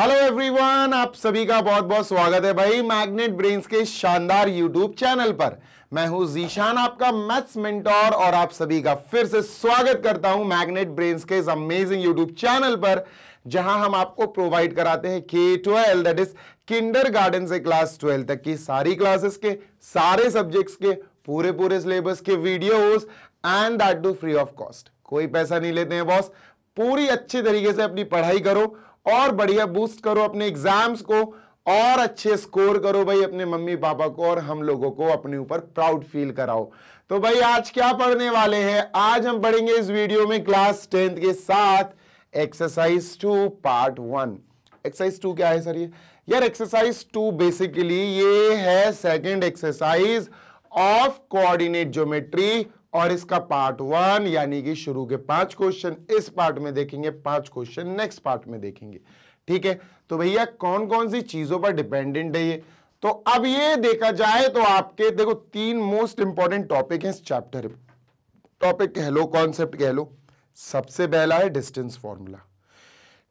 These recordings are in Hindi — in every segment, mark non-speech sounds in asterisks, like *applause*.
हेलो एवरीवन आप सभी का बहुत बहुत स्वागत है भाई मैग्नेट ब्रेन्स के शानदार यूट्यूब चैनल पर मैं हूं जीशान आपका मैथ्स मेंटोर और आप सभी का फिर से स्वागत करता हूं मैग्नेट ब्रेन्स के इस अमेजिंग यूट्यूब चैनल पर जहां हम आपको प्रोवाइड कराते हैं K twelve that is kindergarten से क्लास ट्वेल्व तक की सारी क्लासेस के सारे सब्जेक्ट्स के पूरे पूरे सिलेबस के videos and that too free of cost कोई पैसा नहीं लेते हैं बॉस पूरी अच्छे तरीके से अपनी पढ़ाई करो और बढ़िया बूस्ट करो अपने एग्जाम्स को और अच्छे स्कोर करो भाई अपने मम्मी पापा को और हम लोगों को अपने ऊपर प्राउड फील कराओ तो भाई आज क्या पढ़ने वाले हैं आज हम पढ़ेंगे इस वीडियो में क्लास टेंथ के साथ exercise two part one exercise two क्या है सर ये यार एक्सरसाइज टू बेसिकली ये है second exercise of coordinate geometry और इसका पार्ट वन यानी कि शुरू के पांच क्वेश्चन इस पार्ट में देखेंगे पांच क्वेश्चन नेक्स्ट पार्ट में देखेंगे ठीक है तो भैया कौन कौन सी चीजों पर डिपेंडेंट है ये तो अब ये देखा जाए तो आपके देखो तीन मोस्ट इंपॉर्टेंट टॉपिक हैं इस चैप्टर टॉपिक कह लो कॉन्सेप्ट कह लो सबसे पहला है डिस्टेंस फॉर्मूला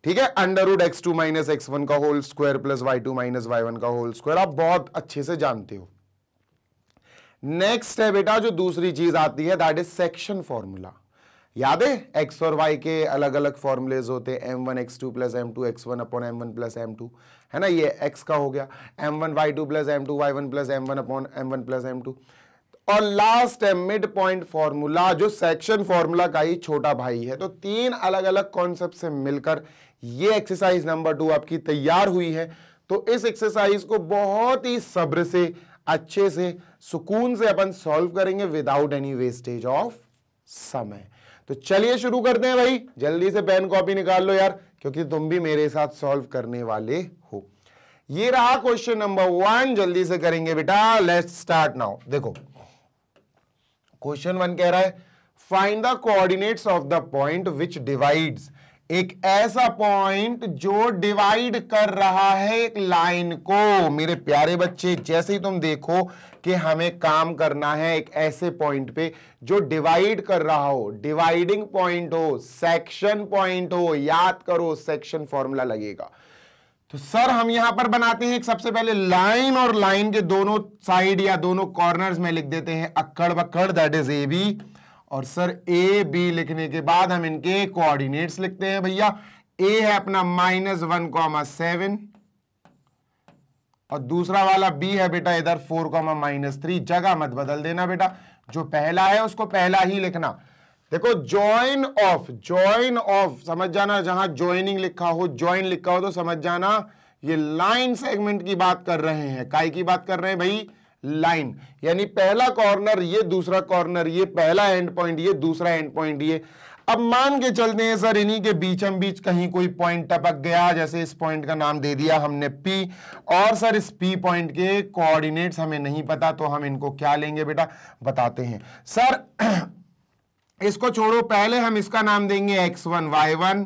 ठीक है under root X two minus x one का whole square plus Y two minus Y one का होल स्क्वायर आप बहुत अच्छे से जानते हो नेक्स्ट है बेटा जो दूसरी चीज आती है दैट इज सेक्शन फॉर्मूला याद है एक्स और वाई के अलग अलग फॉर्मूलेज होते हैं M one x two plus M two x one upon M one plus M two है ना ये एक्स का हो गया M one Y two plus M two Y one plus M one upon M one plus M two और लास्ट है मिड पॉइंट फॉर्मूला जो सेक्शन फॉर्मूला का ही छोटा भाई है तो तीन अलग अलग कॉन्सेप्ट से मिलकर ये एक्सरसाइज नंबर टू आपकी तैयार हुई है तो इस एक्सरसाइज को बहुत ही सब्र से अच्छे से सुकून से अपन सॉल्व करेंगे विदाउट एनी वेस्टेज ऑफ समय तो चलिए शुरू करते हैं भाई जल्दी से पेन कॉपी निकाल लो यार क्योंकि तुम भी मेरे साथ सॉल्व करने वाले हो ये रहा क्वेश्चन नंबर वन जल्दी से करेंगे बेटा लेट्स स्टार्ट नाउ देखो क्वेश्चन वन कह रहा है find the coordinates of the point which divides एक ऐसा पॉइंट जो डिवाइड कर रहा है एक लाइन को मेरे प्यारे बच्चे जैसे ही तुम देखो कि हमें काम करना है एक ऐसे पॉइंट पे जो डिवाइड कर रहा हो डिवाइडिंग पॉइंट हो सेक्शन पॉइंट हो याद करो सेक्शन फॉर्मूला लगेगा तो सर हम यहां पर बनाते हैं एक सबसे पहले लाइन और लाइन के दोनों साइड या दोनों कॉर्नर्स में लिख देते हैं अक्कड़ बक्कड़ दैट इज ए बी और सर ए बी लिखने के बाद हम इनके कोऑर्डिनेट्स लिखते हैं भैया ए है अपना माइनस वन कॉमा सेवन और दूसरा वाला बी है बेटा इधर फोर कॉमा माइनस थ्री जगह मत बदल देना बेटा जो पहला है उसको पहला ही लिखना देखो ज्वाइन ऑफ ज्वाइन ऑफ समझ जाना जहां ज्वाइनिंग लिखा हो ज्वाइन लिखा हो तो समझ जाना ये लाइन सेगमेंट की बात कर रहे हैं काय की बात कर रहे हैं भाई लाइन यानी पहला कॉर्नर ये दूसरा कॉर्नर ये पहला एंड पॉइंट ये दूसरा एंड पॉइंट ये अब मान के चलते हैं सर इन्हीं के बीचम बीच कहीं कोई पॉइंट टपक गया जैसे इस पॉइंट का नाम दे दिया हमने P और सर इस P पॉइंट के कोऑर्डिनेट्स हमें नहीं पता तो हम इनको क्या लेंगे बेटा बताते हैं सर *clears throat* इसको छोड़ो पहले हम इसका नाम देंगे x1 y1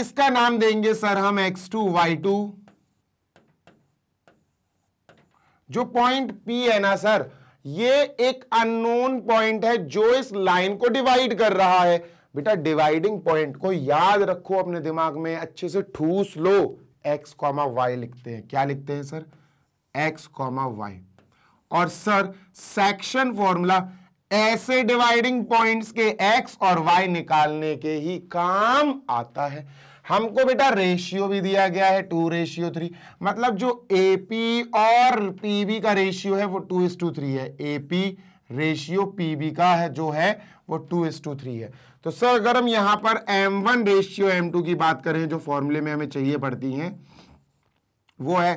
इसका नाम देंगे सर हम x2 y2 जो पॉइंट पी है ना सर ये एक अननोन पॉइंट है जो इस लाइन को डिवाइड कर रहा है बेटा डिवाइडिंग पॉइंट को याद रखो अपने दिमाग में अच्छे से ठूस लो एक्स कॉमा वाई लिखते हैं क्या लिखते हैं सर एक्स कॉमा वाई और सर सेक्शन फॉर्मूला ऐसे डिवाइडिंग पॉइंट्स के एक्स और वाई निकालने के ही काम आता है हमको बेटा रेशियो भी दिया गया है टू रेशियो थ्री मतलब जो ए पी और पी बी का रेशियो है वो टू इस टू थ्री है A P ratio P B का है जो है वो टू इस टू थ्री है तो सर अगर हम यहां पर M one ratio M two की बात करें जो फॉर्मूले में हमें चाहिए पड़ती है वो है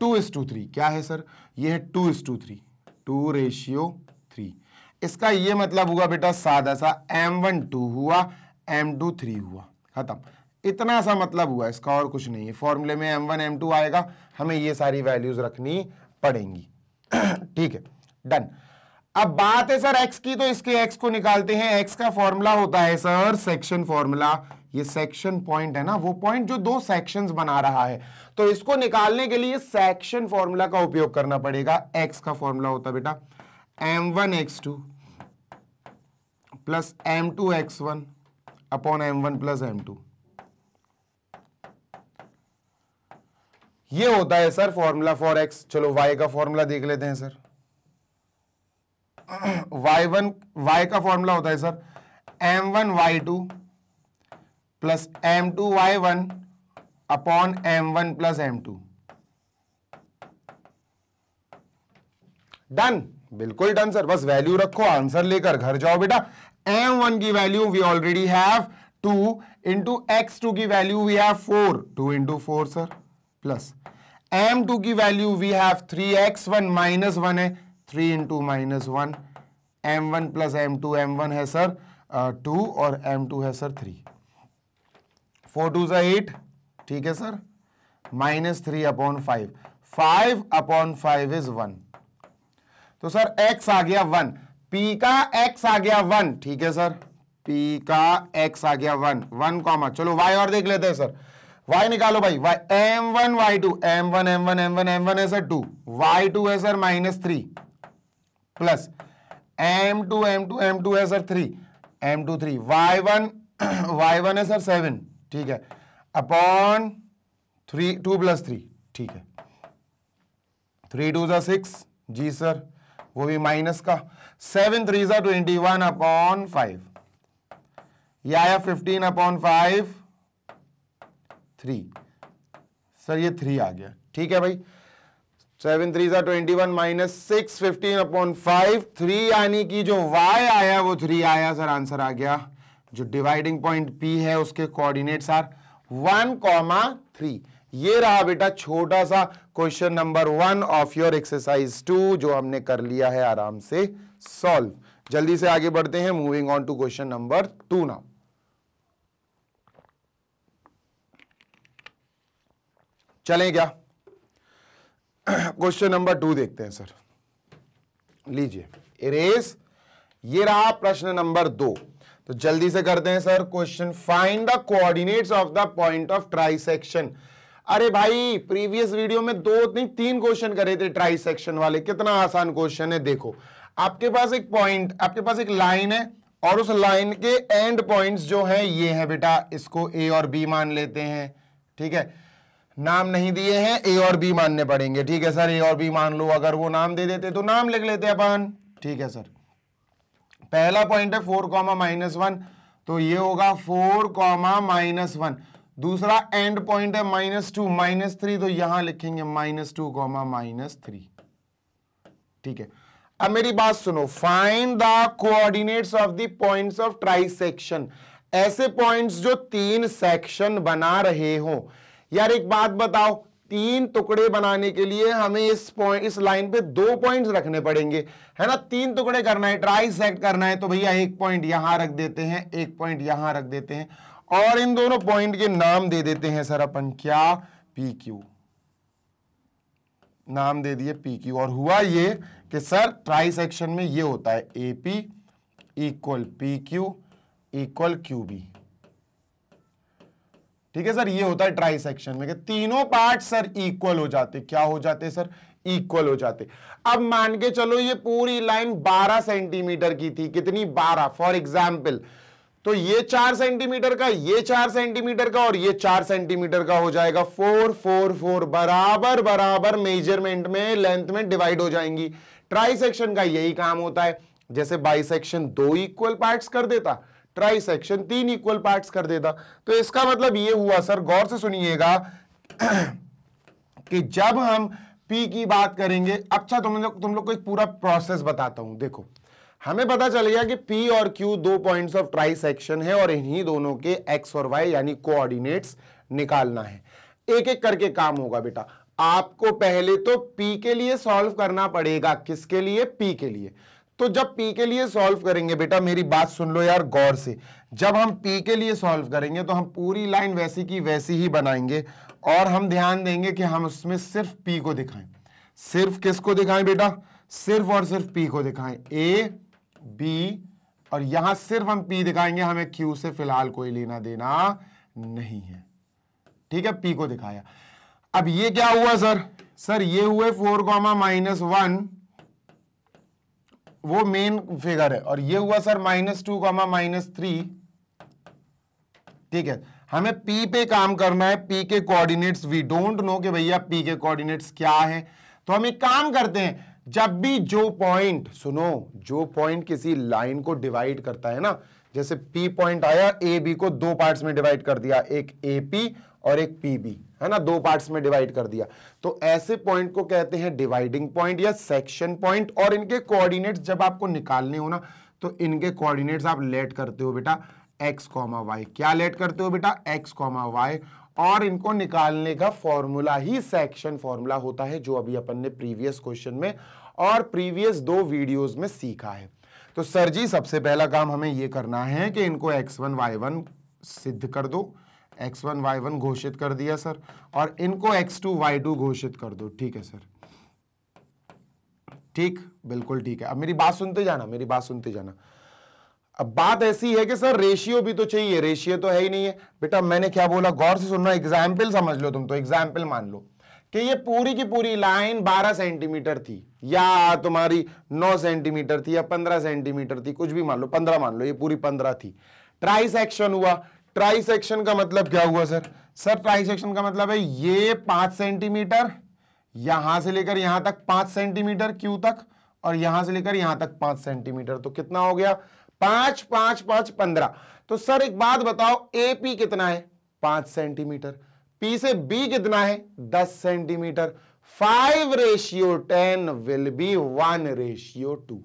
टू इस टू थ्री क्या है सर ये है two is to three two ratio three इसका ये मतलब हुआ बेटा सादा सा एम वन टू हुआ एम टू थ्री हुआ खत्म इतना सा मतलब हुआ इसका और कुछ नहीं है फॉर्मूले में एम वन एम टू आएगा हमें ये सारी वैल्यूज रखनी पड़ेंगी *clears throat* ठीक है डन अब बात है सर एक्स की तो इसके एक्स को निकालते हैं एक्स का फॉर्मूला होता है सर सेक्शन फॉर्मूला ये सेक्शन पॉइंट है ना वो पॉइंट जो दो सेक्शंस बना रहा है तो इसको निकालने के लिए सेक्शन फॉर्मूला का उपयोग करना पड़ेगा एक्स का फॉर्मूला होता बेटा M one x two plus M two x one upon M one plus M two ये होता है सर फॉर्मूला फॉर एक्स चलो वाई का फॉर्मूला देख लेते हैं सर वाई वन वाई का फॉर्मूला होता है sir M one Y two plus M two Y one upon M one plus M two done बिल्कुल डन सर बस वैल्यू रखो आंसर लेकर घर जाओ बेटा एम वन की value we already have two into x two की value we have four two into four sir plus M two की value we have three x one minus one है three into minus one M one plus M two M one है सर टू और एम टू है सर थ्री फोर टू ज़ा एट ठीक है sir minus three upon five five upon five is one तो सर एक्स आ गया वन पी का एक्स आ गया वन ठीक है सर पी का एक्स आ गया वन वन कॉमा चलो वाई और देख लेते हैं सर वाई निकालो भाई y M one Y two M one M one M one M one है सर टू वाई टू है sir minus three plus M two M two M two है sir three M two three y one y है सर सेवन ठीक है upon three two plus three ठीक है थ्री टू ज़ा सिक्स जी सर वो भी माइनस का सेवन थ्री ज़ा ट्वेंटी वन अपॉन फाइव या fifteen upon five three sir ये थ्री आ गया ठीक है भाई सेवन थ्री सा twenty one minus six fifteen upon five three यानी कि जो वाई आया वो थ्री आया सर आंसर आ गया जो डिवाइडिंग पॉइंट पी है उसके coordinates are one comma three ये रहा बेटा छोटा सा question number one of your exercise two जो हमने कर लिया है आराम से सॉल्व जल्दी से आगे बढ़ते हैं moving on to question number two now चलें क्या क्वेश्चन नंबर टू देखते हैं सर लीजिए इरेज ये रहा प्रश्न नंबर दो तो जल्दी से करते हैं sir question find the coordinates of the point of trisection अरे भाई प्रीवियस वीडियो में दो नहीं तीन क्वेश्चन करे थे ट्राइसेक्शन वाले कितना आसान क्वेश्चन है देखो आपके पास एक पॉइंट आपके पास एक लाइन है और उस लाइन के एंड पॉइंट्स जो हैं ये हैं बेटा इसको ए और बी मान लेते हैं ठीक है नाम नहीं दिए हैं ए और बी मानने पड़ेंगे ठीक है सर ए और बी मान लो अगर वो नाम दे देते तो नाम लिख लेते अपन ठीक है सर पहला पॉइंट है फोर कॉमा माइनस वन तो ये होगा फोर कॉमा माइनस वन दूसरा एंड पॉइंट है माइनस टू माइनस थ्री तो यहां लिखेंगे minus two comma minus three ठीक है अब मेरी बात सुनो find the coordinates of the points of section ऐसे पॉइंट्स जो तीन सेक्शन बना रहे हो यार एक बात बताओ तीन टुकड़े बनाने के लिए हमें इस पॉइंट इस लाइन पे दो पॉइंट्स रखने पड़ेंगे है ना तीन टुकड़े करना है ट्राई सेट करना है तो भैया एक पॉइंट यहां रख देते हैं एक पॉइंट यहां रख देते हैं और इन दोनों पॉइंट के नाम दे देते हैं सर अपन क्या पी क्यू नाम दे दिए पी क्यू और हुआ ये कि सर ट्राई सेक्शन में ये होता है A P equal P Q equal Q B ठीक है सर ये होता है ट्राई सेक्शन में तीनों पार्ट सर इक्वल हो जाते क्या हो जाते सर इक्वल हो जाते अब मान के चलो ये पूरी लाइन 12 सेंटीमीटर की थी कितनी 12 फॉर एग्जाम्पल तो ये चार सेंटीमीटर का ये चार सेंटीमीटर का और ये चार सेंटीमीटर का हो जाएगा फोर फोर फोर बराबर बराबर मेजरमेंट में लेंथ में डिवाइड हो जाएंगी ट्राई सेक्शन का यही काम होता है जैसे बाई सेक्शन दो इक्वल पार्ट कर देता ट्राई सेक्शन तीन इक्वल पार्ट कर देता तो इसका मतलब ये हुआ सर गौर से सुनिएगा *clears throat* कि जब हम पी की बात करेंगे अच्छा तुम तो लोग तुम लोग को एक पूरा प्रोसेस बताता हूं देखो हमें पता चल गया कि P और Q दो पॉइंट्स ऑफ ट्राई सेक्शन है और इन्हीं दोनों के X और Y यानी कोऑर्डिनेट्स निकालना है एक एक करके काम होगा बेटा आपको पहले तो P के लिए सॉल्व करना पड़ेगा किसके लिए P के लिए तो जब पी के लिए सॉल्व करेंगे बेटा मेरी बात सुन लो यार गौर से जब हम पी के लिए सॉल्व करेंगे तो हम पूरी लाइन वैसी की वैसी ही बनाएंगे और हम ध्यान देंगे कि हम उसमें सिर्फ पी को दिखाएं सिर्फ किसको दिखाएं बेटा सिर्फ और सिर्फ पी को दिखाएं ए बी और यहां सिर्फ हम पी दिखाएंगे हमें क्यू से फिलहाल कोई लेना देना नहीं है ठीक है पी को दिखाया अब ये क्या हुआ सर सर ये हुए फोर कॉमा माइनस वन वो मेन फिगर है और ये हुआ sir minus two comma minus three ठीक है हमें P पे काम करना है P के कोऑर्डिनेट्स वी डोंट नो कि भैया P के कोऑर्डिनेट्स क्या है तो हम एक काम करते हैं जब भी जो पॉइंट सुनो जो पॉइंट किसी लाइन को डिवाइड करता है ना जैसे P पॉइंट आया ए बी को दो पार्ट्स में डिवाइड कर दिया एक ए पी और एक पी बी है ना दो पार्ट्स में डिवाइड कर दिया तो ऐसे पॉइंट को कहते हैं डिवाइडिंग पॉइंट या सेक्शन पॉइंट और इनके कोऑर्डिनेट्स जब आपको निकालने हो ना तो इनके कोऑर्डिनेट्स आप लेट करते हो बेटा एक्स कॉमा वाई क्या लेट करते हो बेटा एक्स कॉमा वाई और इनको निकालने का फॉर्मूला ही सेक्शन फॉर्मूला होता है जो अभी अपन ने प्रीवियस क्वेश्चन में और प्रीवियस दो वीडियोज में सीखा है तो सर जी सबसे पहला काम हमें यह करना है कि इनको एक्स वन वाई वन सिद्ध कर दो x1 y1 घोषित कर दिया सर और इनको x2 y2 घोषित कर दो ठीक है सर ठीक बिल्कुल ठीक है अब मेरी बात सुनते जाना मेरी बात सुनते जाना अब बात ऐसी है कि सर रेशियो भी तो चाहिए रेशियो तो है ही नहीं है बेटा मैंने क्या बोला गौर से सुनना एग्जाम्पल समझ लो तुम तो एग्जाम्पल मान लो कि ये पूरी की पूरी लाइन 12 सेंटीमीटर थी या तुम्हारी 9 सेंटीमीटर थी या 15 सेंटीमीटर थी कुछ भी मान लो 15 मान लो ये पूरी 15 थी ट्राई हुआ ट्राई सेक्शन का मतलब क्या हुआ सर सर ट्राई सेक्शन का मतलब है ये पांच सेंटीमीटर यहां से लेकर यहां तक पांच सेंटीमीटर क्यू तक और यहां से लेकर यहां तक पांच सेंटीमीटर तो कितना हो गया पांच पांच पांच पंद्रह तो सर एक बात बताओ ए पी कितना है पांच सेंटीमीटर पी से बी कितना है दस centimetre five ratio ten will be one ratio two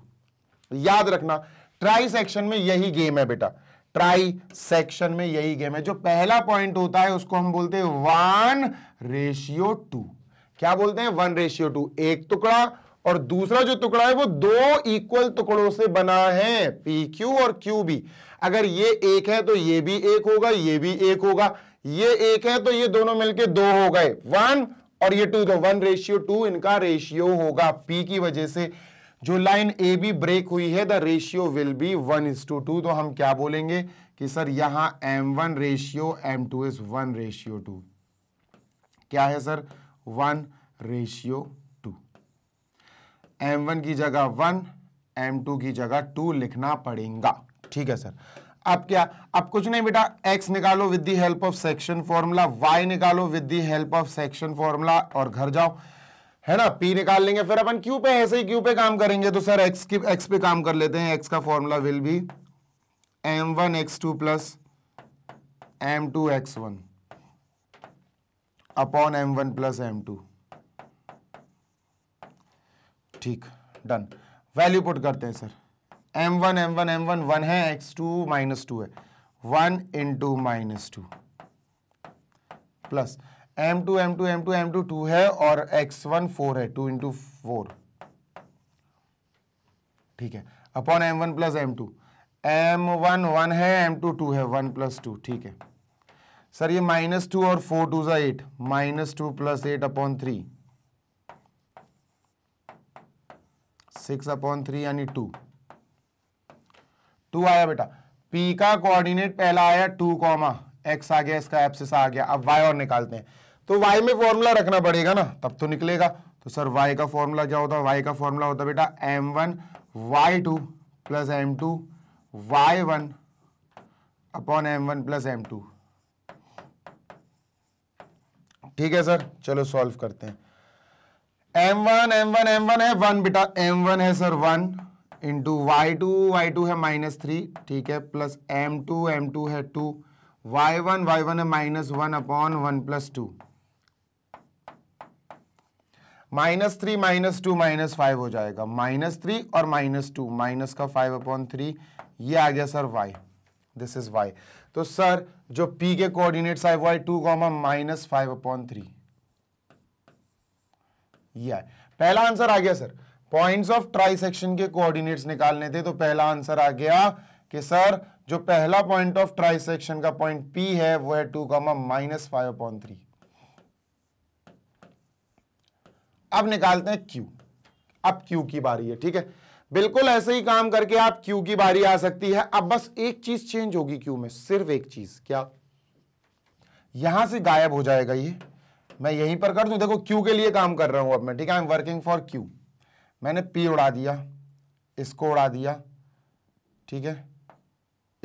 याद रखना ट्राई सेक्शन में यही गेम है बेटा ट्राई सेक्शन में यही गेम है जो पहला पॉइंट होता है उसको हम बोलते हैं वन रेशियो टू क्या बोलते हैं वन रेशियो टू एक टुकड़ा और दूसरा जो टुकड़ा है वो दो इक्वल टुकड़ों से बना है पी क्यू और क्यू बी अगर ये एक है तो ये भी एक होगा ये भी एक होगा ये एक है तो ये दोनों मिलके दो हो गए वन और ये टू तो वन रेशियो टू इनका रेशियो होगा पी की वजह से जो लाइन ए बी ब्रेक हुई है the ratio will be one is to two तो हम क्या बोलेंगे कि सर यहां M one ratio M two is one ratio two क्या है sir one ratio two M one की जगह वन एम टू की जगह टू लिखना पड़ेगा ठीक है सर अब क्या अब कुछ नहीं बेटा x निकालो with the help of section formula y निकालो with the help of section formula और घर जाओ है ना पी निकाल लेंगे फिर अपन क्यू पे ऐसे ही क्यू पे काम करेंगे तो सर एक्स की एक्स पे काम कर लेते हैं एक्स का formula will be M one x two plus M two x one upon M one plus M two ठीक डन वैल्यू पुट करते हैं sir M one M one M one one है एक्स टू माइनस टू है one into minus two plus M two M two M two M two two है और एक्स वन फोर है टू इंटू फोर ठीक है upon M one plus M two M one one है एम टू टू है वन प्लस टू ठीक है सर ये माइनस टू और फोर टू जो eight minus two plus eight upon three six upon three यानी टू टू आया बेटा पी का कोऑर्डिनेट पहला आया टू कॉमा एक्स आ गया इसका एप्सिस आ गया अब वाई और निकालते हैं तो वाई में फॉर्मूला रखना पड़ेगा ना तब तो निकलेगा तो सर वाई का फॉर्मूला क्या होता है वाई का फॉर्मूला होता है बेटा M one Y two plus M two Y one upon M one plus M two ठीक है सर चलो सॉल्व करते हैं M one M one M one है वन बेटा एम वन है sir one into y two Y two है माइनस थ्री ठीक है plus M two M two है two Y one Y one है minus one upon one plus two minus three minus two minus five हो जाएगा माइनस थ्री और माइनस टू माइनस का फाइव अपॉन थ्री ये आ गया sir y this is y तो सर जो पी के कोऑर्डिनेट्स आए वो two comma minus five upon three ये पहला आंसर आ गया सर पॉइंट्स ऑफ ट्राइसेक्शन के कोऑर्डिनेट्स निकालने थे तो पहला आंसर आ गया कि सर जो पहला पॉइंट ऑफ ट्राइसेक्शन का पॉइंट पी है वो है two comma minus five upon three अब निकालते हैं क्यू अब क्यू की बारी है ठीक है बिल्कुल ऐसे ही काम करके आप क्यू की बारी आ सकती है अब बस एक चीज चेंज होगी क्यू में सिर्फ एक चीज क्या यहां से गायब हो जाएगा ये मैं यहीं पर कर दू देखो क्यू के लिए काम कर रहा हूं अब मैं ठीक है I am working for Q मैंने पी उड़ा दिया इसको उड़ा दिया ठीक है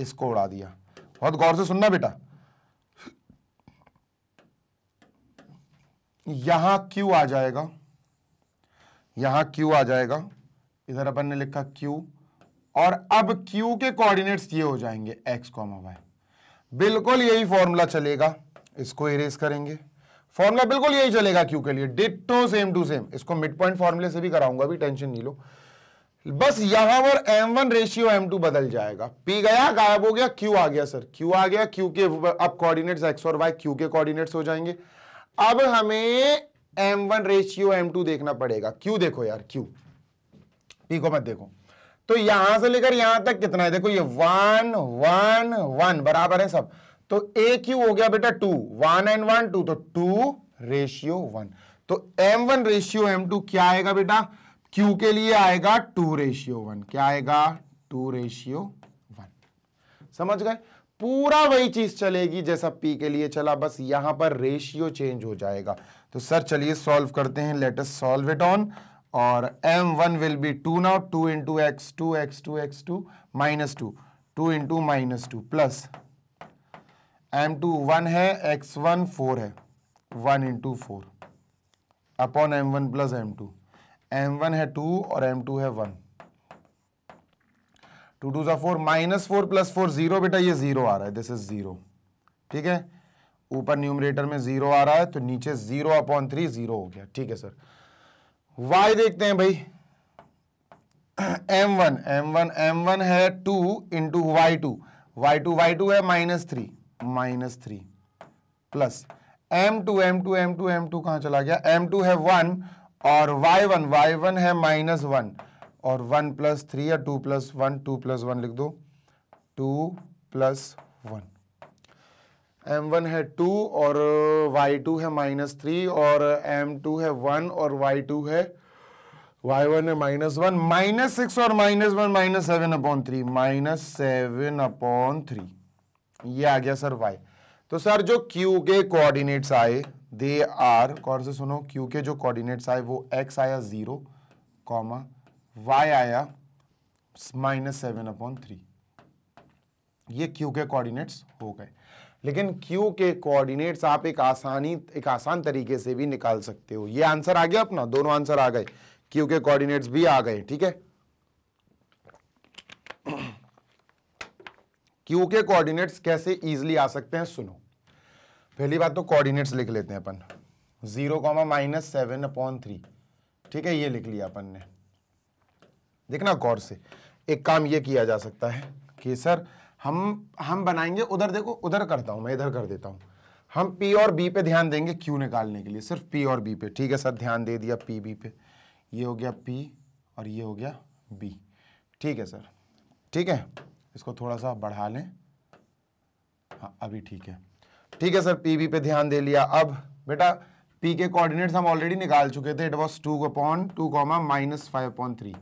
इसको उड़ा दिया बहुत गौर से सुनना बेटा यहां क्यू आ जाएगा यहां Q आ जाएगा इधर अपन ने लिखा Q और अब Q के कोऑर्डिनेट्स ये हो जाएंगे x, y बिल्कुल यही फॉर्मूला चलेगा इसको इरेज करेंगे फॉर्मूला बिल्कुल यही चलेगा Q के लिए डिटो सेम टू सेम इसको मिड पॉइंट फॉर्मूले से भी कराऊंगा अभी टेंशन नहीं लो बस यहां पर m1 रेशियो m2 बदल जाएगा p गया गायब हो गया q आ गया सर q आ गया q के अब कोऑर्डिनेट्स x और y q के कोऑर्डिनेट्स हो जाएंगे अब हमें M one ratio M two देखना पड़ेगा क्यू देखो यार क्यू पी को मत देखो तो यहां से लेकर यहां तक कितना है देखो ये वन वन वन बराबर है सब तो ए क्यू हो गया बेटा two one and one two तो टू रेशियो वन तो M one ratio M two क्या आएगा बेटा क्यू के लिए आएगा टू रेशियो वन क्या आएगा टू रेशियो वन समझ गए पूरा वही चीज चलेगी जैसा पी के लिए चला बस यहां पर रेशियो चेंज हो जाएगा तो सर चलिए सॉल्व करते हैं let us solve it on और M one will be two now two into x two x two x two minus two two into minus two plus M two one है एक्स वन फोर है one into four upon M one plus M two M one है टू और एम टू है वन टू टू जो four minus four plus four zero बेटा ये जीरो आ रहा है दिस इज जीरो ठीक है ऊपर न्यूमरेटर में जीरो आ रहा है तो नीचे जीरो अपॉन थ्री जीरो हो गया ठीक है सर वाई देखते हैं भाई M one M one M one है two into y two Y two Y two है minus three minus three plus M two M two M two M two कहां चला गया एम टू है वन और वाई वन वाई वन है माइनस वन और वन प्लस थ्री या two plus one two plus one लिख दो two plus one M one है टू और वाई uh, टू है माइनस थ्री और एम uh, टू है वन और वाई टू है वाई वन है माइनस वन माइनस सिक्स और minus one minus seven upon three minus seven upon three ये आ गया सर वाई तो सर जो क्यू के कोऑर्डिनेट्स आए दे आर कौन से सुनो क्यू के जो कोऑर्डिनेट्स आए वो एक्स आया जीरो कॉमा वाई आया माइनस सेवन अपॉन थ्री ये क्यू के कोऑर्डिनेट्स हो गए लेकिन क्यू के कोऑर्डिनेट्स आप एक आसानी एक आसान तरीके से भी निकाल सकते हो ये आंसर आ गया अपना दोनों आंसर आ गए क्यू के कोऑर्डिनेट्स भी आ गए ठीक है क्यू के कोऑर्डिनेट्स कैसे इजीली आ सकते हैं सुनो पहली बात तो कोऑर्डिनेट्स लिख लेते हैं अपन zero comma minus seven upon three ठीक है ये लिख लिया अपन ने देखना गौर से एक काम ये किया जा सकता है कि सर हम हम बनाएंगे उधर देखो उधर करता हूँ मैं इधर कर देता हूं हम पी और बी पे ध्यान देंगे क्यू निकालने के लिए सिर्फ पी और बी पे ठीक है सर ध्यान दे दिया पी बी पे ये हो गया पी और ये हो गया बी ठीक है सर ठीक है इसको थोड़ा सा बढ़ा लें हाँ अभी ठीक है ठीक है सर पी बी पे ध्यान दे लिया अब बेटा पी के कोऑर्डिनेट्स हम ऑलरेडी निकाल चुके थे it was two upon two comma minus five upon three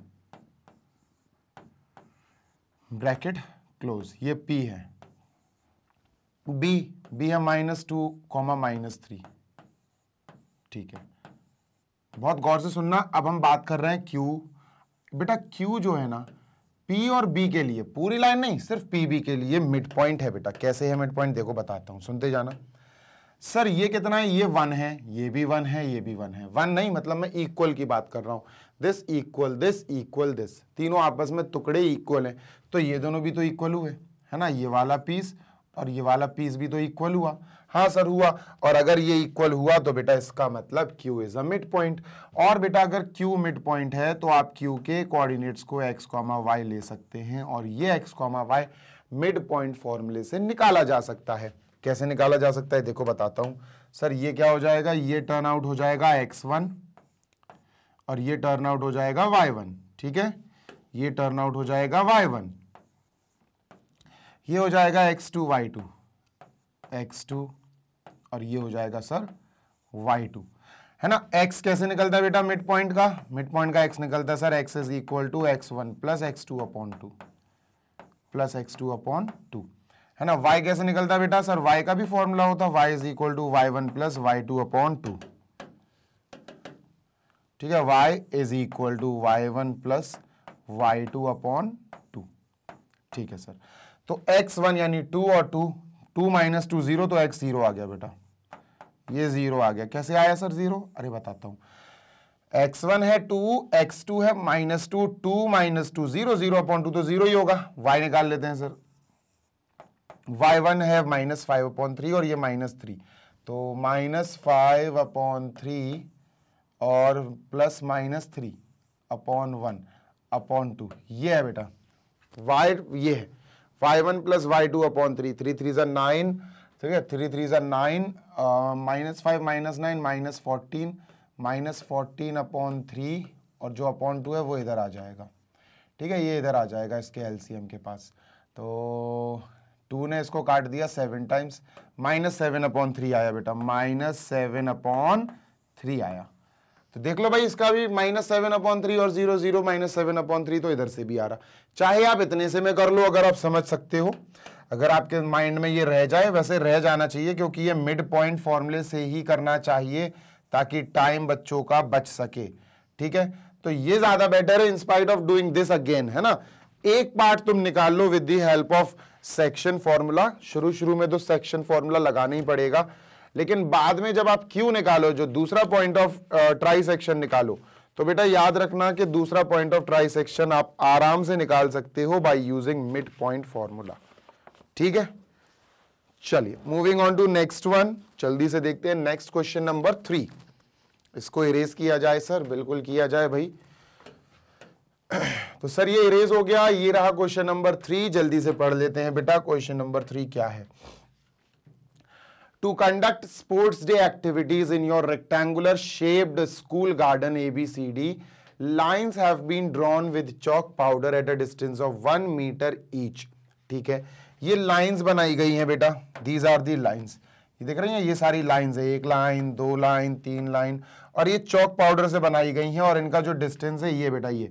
bracket close ये पी है बी बी है minus two comma minus three ठीक है बहुत गौर से सुनना अब हम बात कर रहे हैं क्यू बेटा क्यू जो है ना पी और बी के लिए पूरी लाइन नहीं सिर्फ पी बी के लिए मिड पॉइंट है बेटा कैसे है मिड पॉइंट देखो बताता हूं सुनते जाना सर ये कितना है ये वन है ये भी वन है ये भी वन है वन नहीं मतलब मैं इक्वल की बात कर रहा हूं this equal this equal this तीनों आपस में टुकड़े इक्वल हैं तो ये दोनों भी तो इक्वल हुए है ना ये वाला पीस और ये वाला पीस भी तो इक्वल हुआ हाँ सर हुआ और अगर ये इक्वल हुआ तो बेटा इसका मतलब Q is a mid point और बेटा अगर Q मिड पॉइंट है तो आप Q के कोऑर्डिनेट्स को x, y ले सकते हैं और ये x, y मिड पॉइंट फॉर्मूले से निकाला जा सकता है कैसे निकाला जा सकता है देखो बताता हूँ सर ये क्या हो जाएगा ये टर्न आउट हो जाएगा एक्स वन और ये टर्न आउट हो जाएगा वाई वन ठीक है ये टर्न आउट हो जाएगा वाई वन ये हो जाएगा x two Y two x two और ये हो जाएगा सर वाई टू है ना x कैसे निकलता है बेटा मिड पॉइंट का मिड पॉइंट का x निकलता है sir x is equal to x one plus x two upon two plus x two upon two है ना y कैसे निकलता है बेटा सर y का भी फॉर्मूला होता है y is equal to Y one plus Y two upon two ठीक है y is equal to Y one plus Y two upon two ठीक है सर तो x1 यानी 2 और 2 2 माइनस टू जीरो तो x जीरो तो आ गया बेटा ये जीरो आ गया कैसे आया सर जीरो अरे बताता हूं x1 है 2 x2 है minus two two minus two zero zero upon two तो जीरो ही होगा y निकाल लेते हैं सर y1 है माइनस फाइव अपॉन थ्री और ये माइनस थ्री तो माइनस फाइव अपॉन थ्री और plus minus three upon one upon two ये है बेटा वाई ये है Y one plus Y two upon three three three ज़र नाइन ठीक है थ्री थ्री ज़र nine minus five minus nine minus fourteen minus fourteen upon three और जो अपॉन टू है वो इधर आ जाएगा ठीक है ये इधर आ जाएगा इसके एम के पास तो टू ने इसको काट दिया seven times minus seven upon three आया बेटा माइनस सेवन अपॉन थ्री आया तो देख लो भाई इसका भी माइनस सेवन अपॉन थ्री और zero zero minus seven upon three तो इधर से भी आ रहा चाहे आप इतने से में कर लो अगर आप समझ सकते हो अगर आपके माइंड में ये रह जाए वैसे रह जाना चाहिए क्योंकि ये मिड पॉइंट फॉर्मूले से ही करना चाहिए ताकि टाइम बच्चों का बच सके ठीक है तो ये ज्यादा बेटर है in spite of doing this again है ना एक पार्ट तुम निकाल लो with the help of section formula शुरू शुरू में तो सेक्शन फॉर्मूला लगाना ही पड़ेगा लेकिन बाद में जब आप क्यू निकालो जो दूसरा पॉइंट ऑफ ट्राई सेक्शन निकालो तो बेटा याद रखना कि दूसरा पॉइंट ऑफ ट्राई सेक्शन आप आराम से निकाल सकते हो by using mid point formula ठीक है चलिए moving on to next one जल्दी से देखते हैं नेक्स्ट क्वेश्चन नंबर थ्री इसको इरेज किया जाए सर बिल्कुल किया जाए भाई तो सर ये इरेज हो गया ये रहा क्वेश्चन नंबर थ्री जल्दी से पढ़ लेते हैं बेटा क्वेश्चन नंबर थ्री क्या है day activities in your rectangular shaped school garden A B C D lines have been drawn with chalk powder at a distance of one metre each ठीक है ये लाइन्स बनाई गई हैं बेटा दीज आर दी लाइन्स ये देख रहे हैं ये सारी लाइन्स है एक लाइन दो लाइन तीन लाइन और ये चौक पाउडर से बनाई गई हैं और इनका जो डिस्टेंस है ये बेटा ये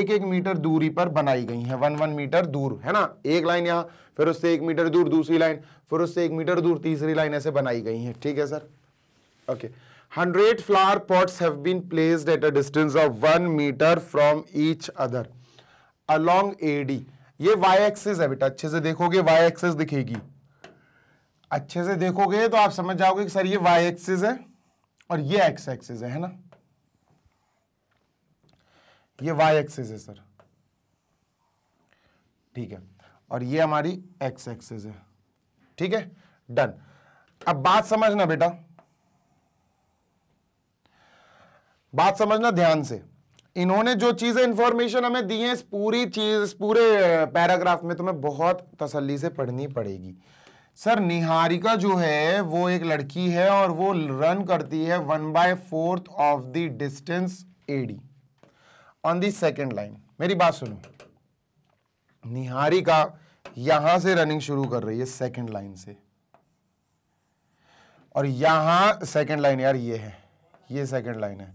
एक एक मीटर दूरी पर बनाई गई हैं वन वन मीटर दूर है ना एक लाइन यहाँ फिर उससे एक मीटर दूर दूसरी लाइन फिर उससे एक मीटर दूर तीसरी लाइन ऐसे बनाई गई है ठीक है sir okay hundred flower pots have been placed at a distance of one metre from each other along A D ये वाई एक्सेस है बेटा अच्छे से देखोगे वाई एक्सेस दिखेगी अच्छे से देखोगे तो आप समझ जाओगे कि सर ये वाई एक्सेस है और ये एक्स एक्सेस है, है ना ये वाई एक्सेस है सर ठीक है और ये हमारी एक्स एक्सेस है ठीक है डन अब बात समझना बेटा बात समझना ध्यान से इन्होंने जो चीजें इंफॉर्मेशन हमें दी है इस पूरी चीज इस पूरे पैराग्राफ में तुम्हें बहुत तसल्ली से पढ़नी पड़ेगी सर निहारिका जो है वो एक लड़की है और वो रन करती है one by fourth of the distance A D on the second line मेरी बात सुनो निहारिका यहां से रनिंग शुरू कर रही है सेकंड लाइन से और यहां सेकंड लाइन यार ये है ये सेकंड लाइन है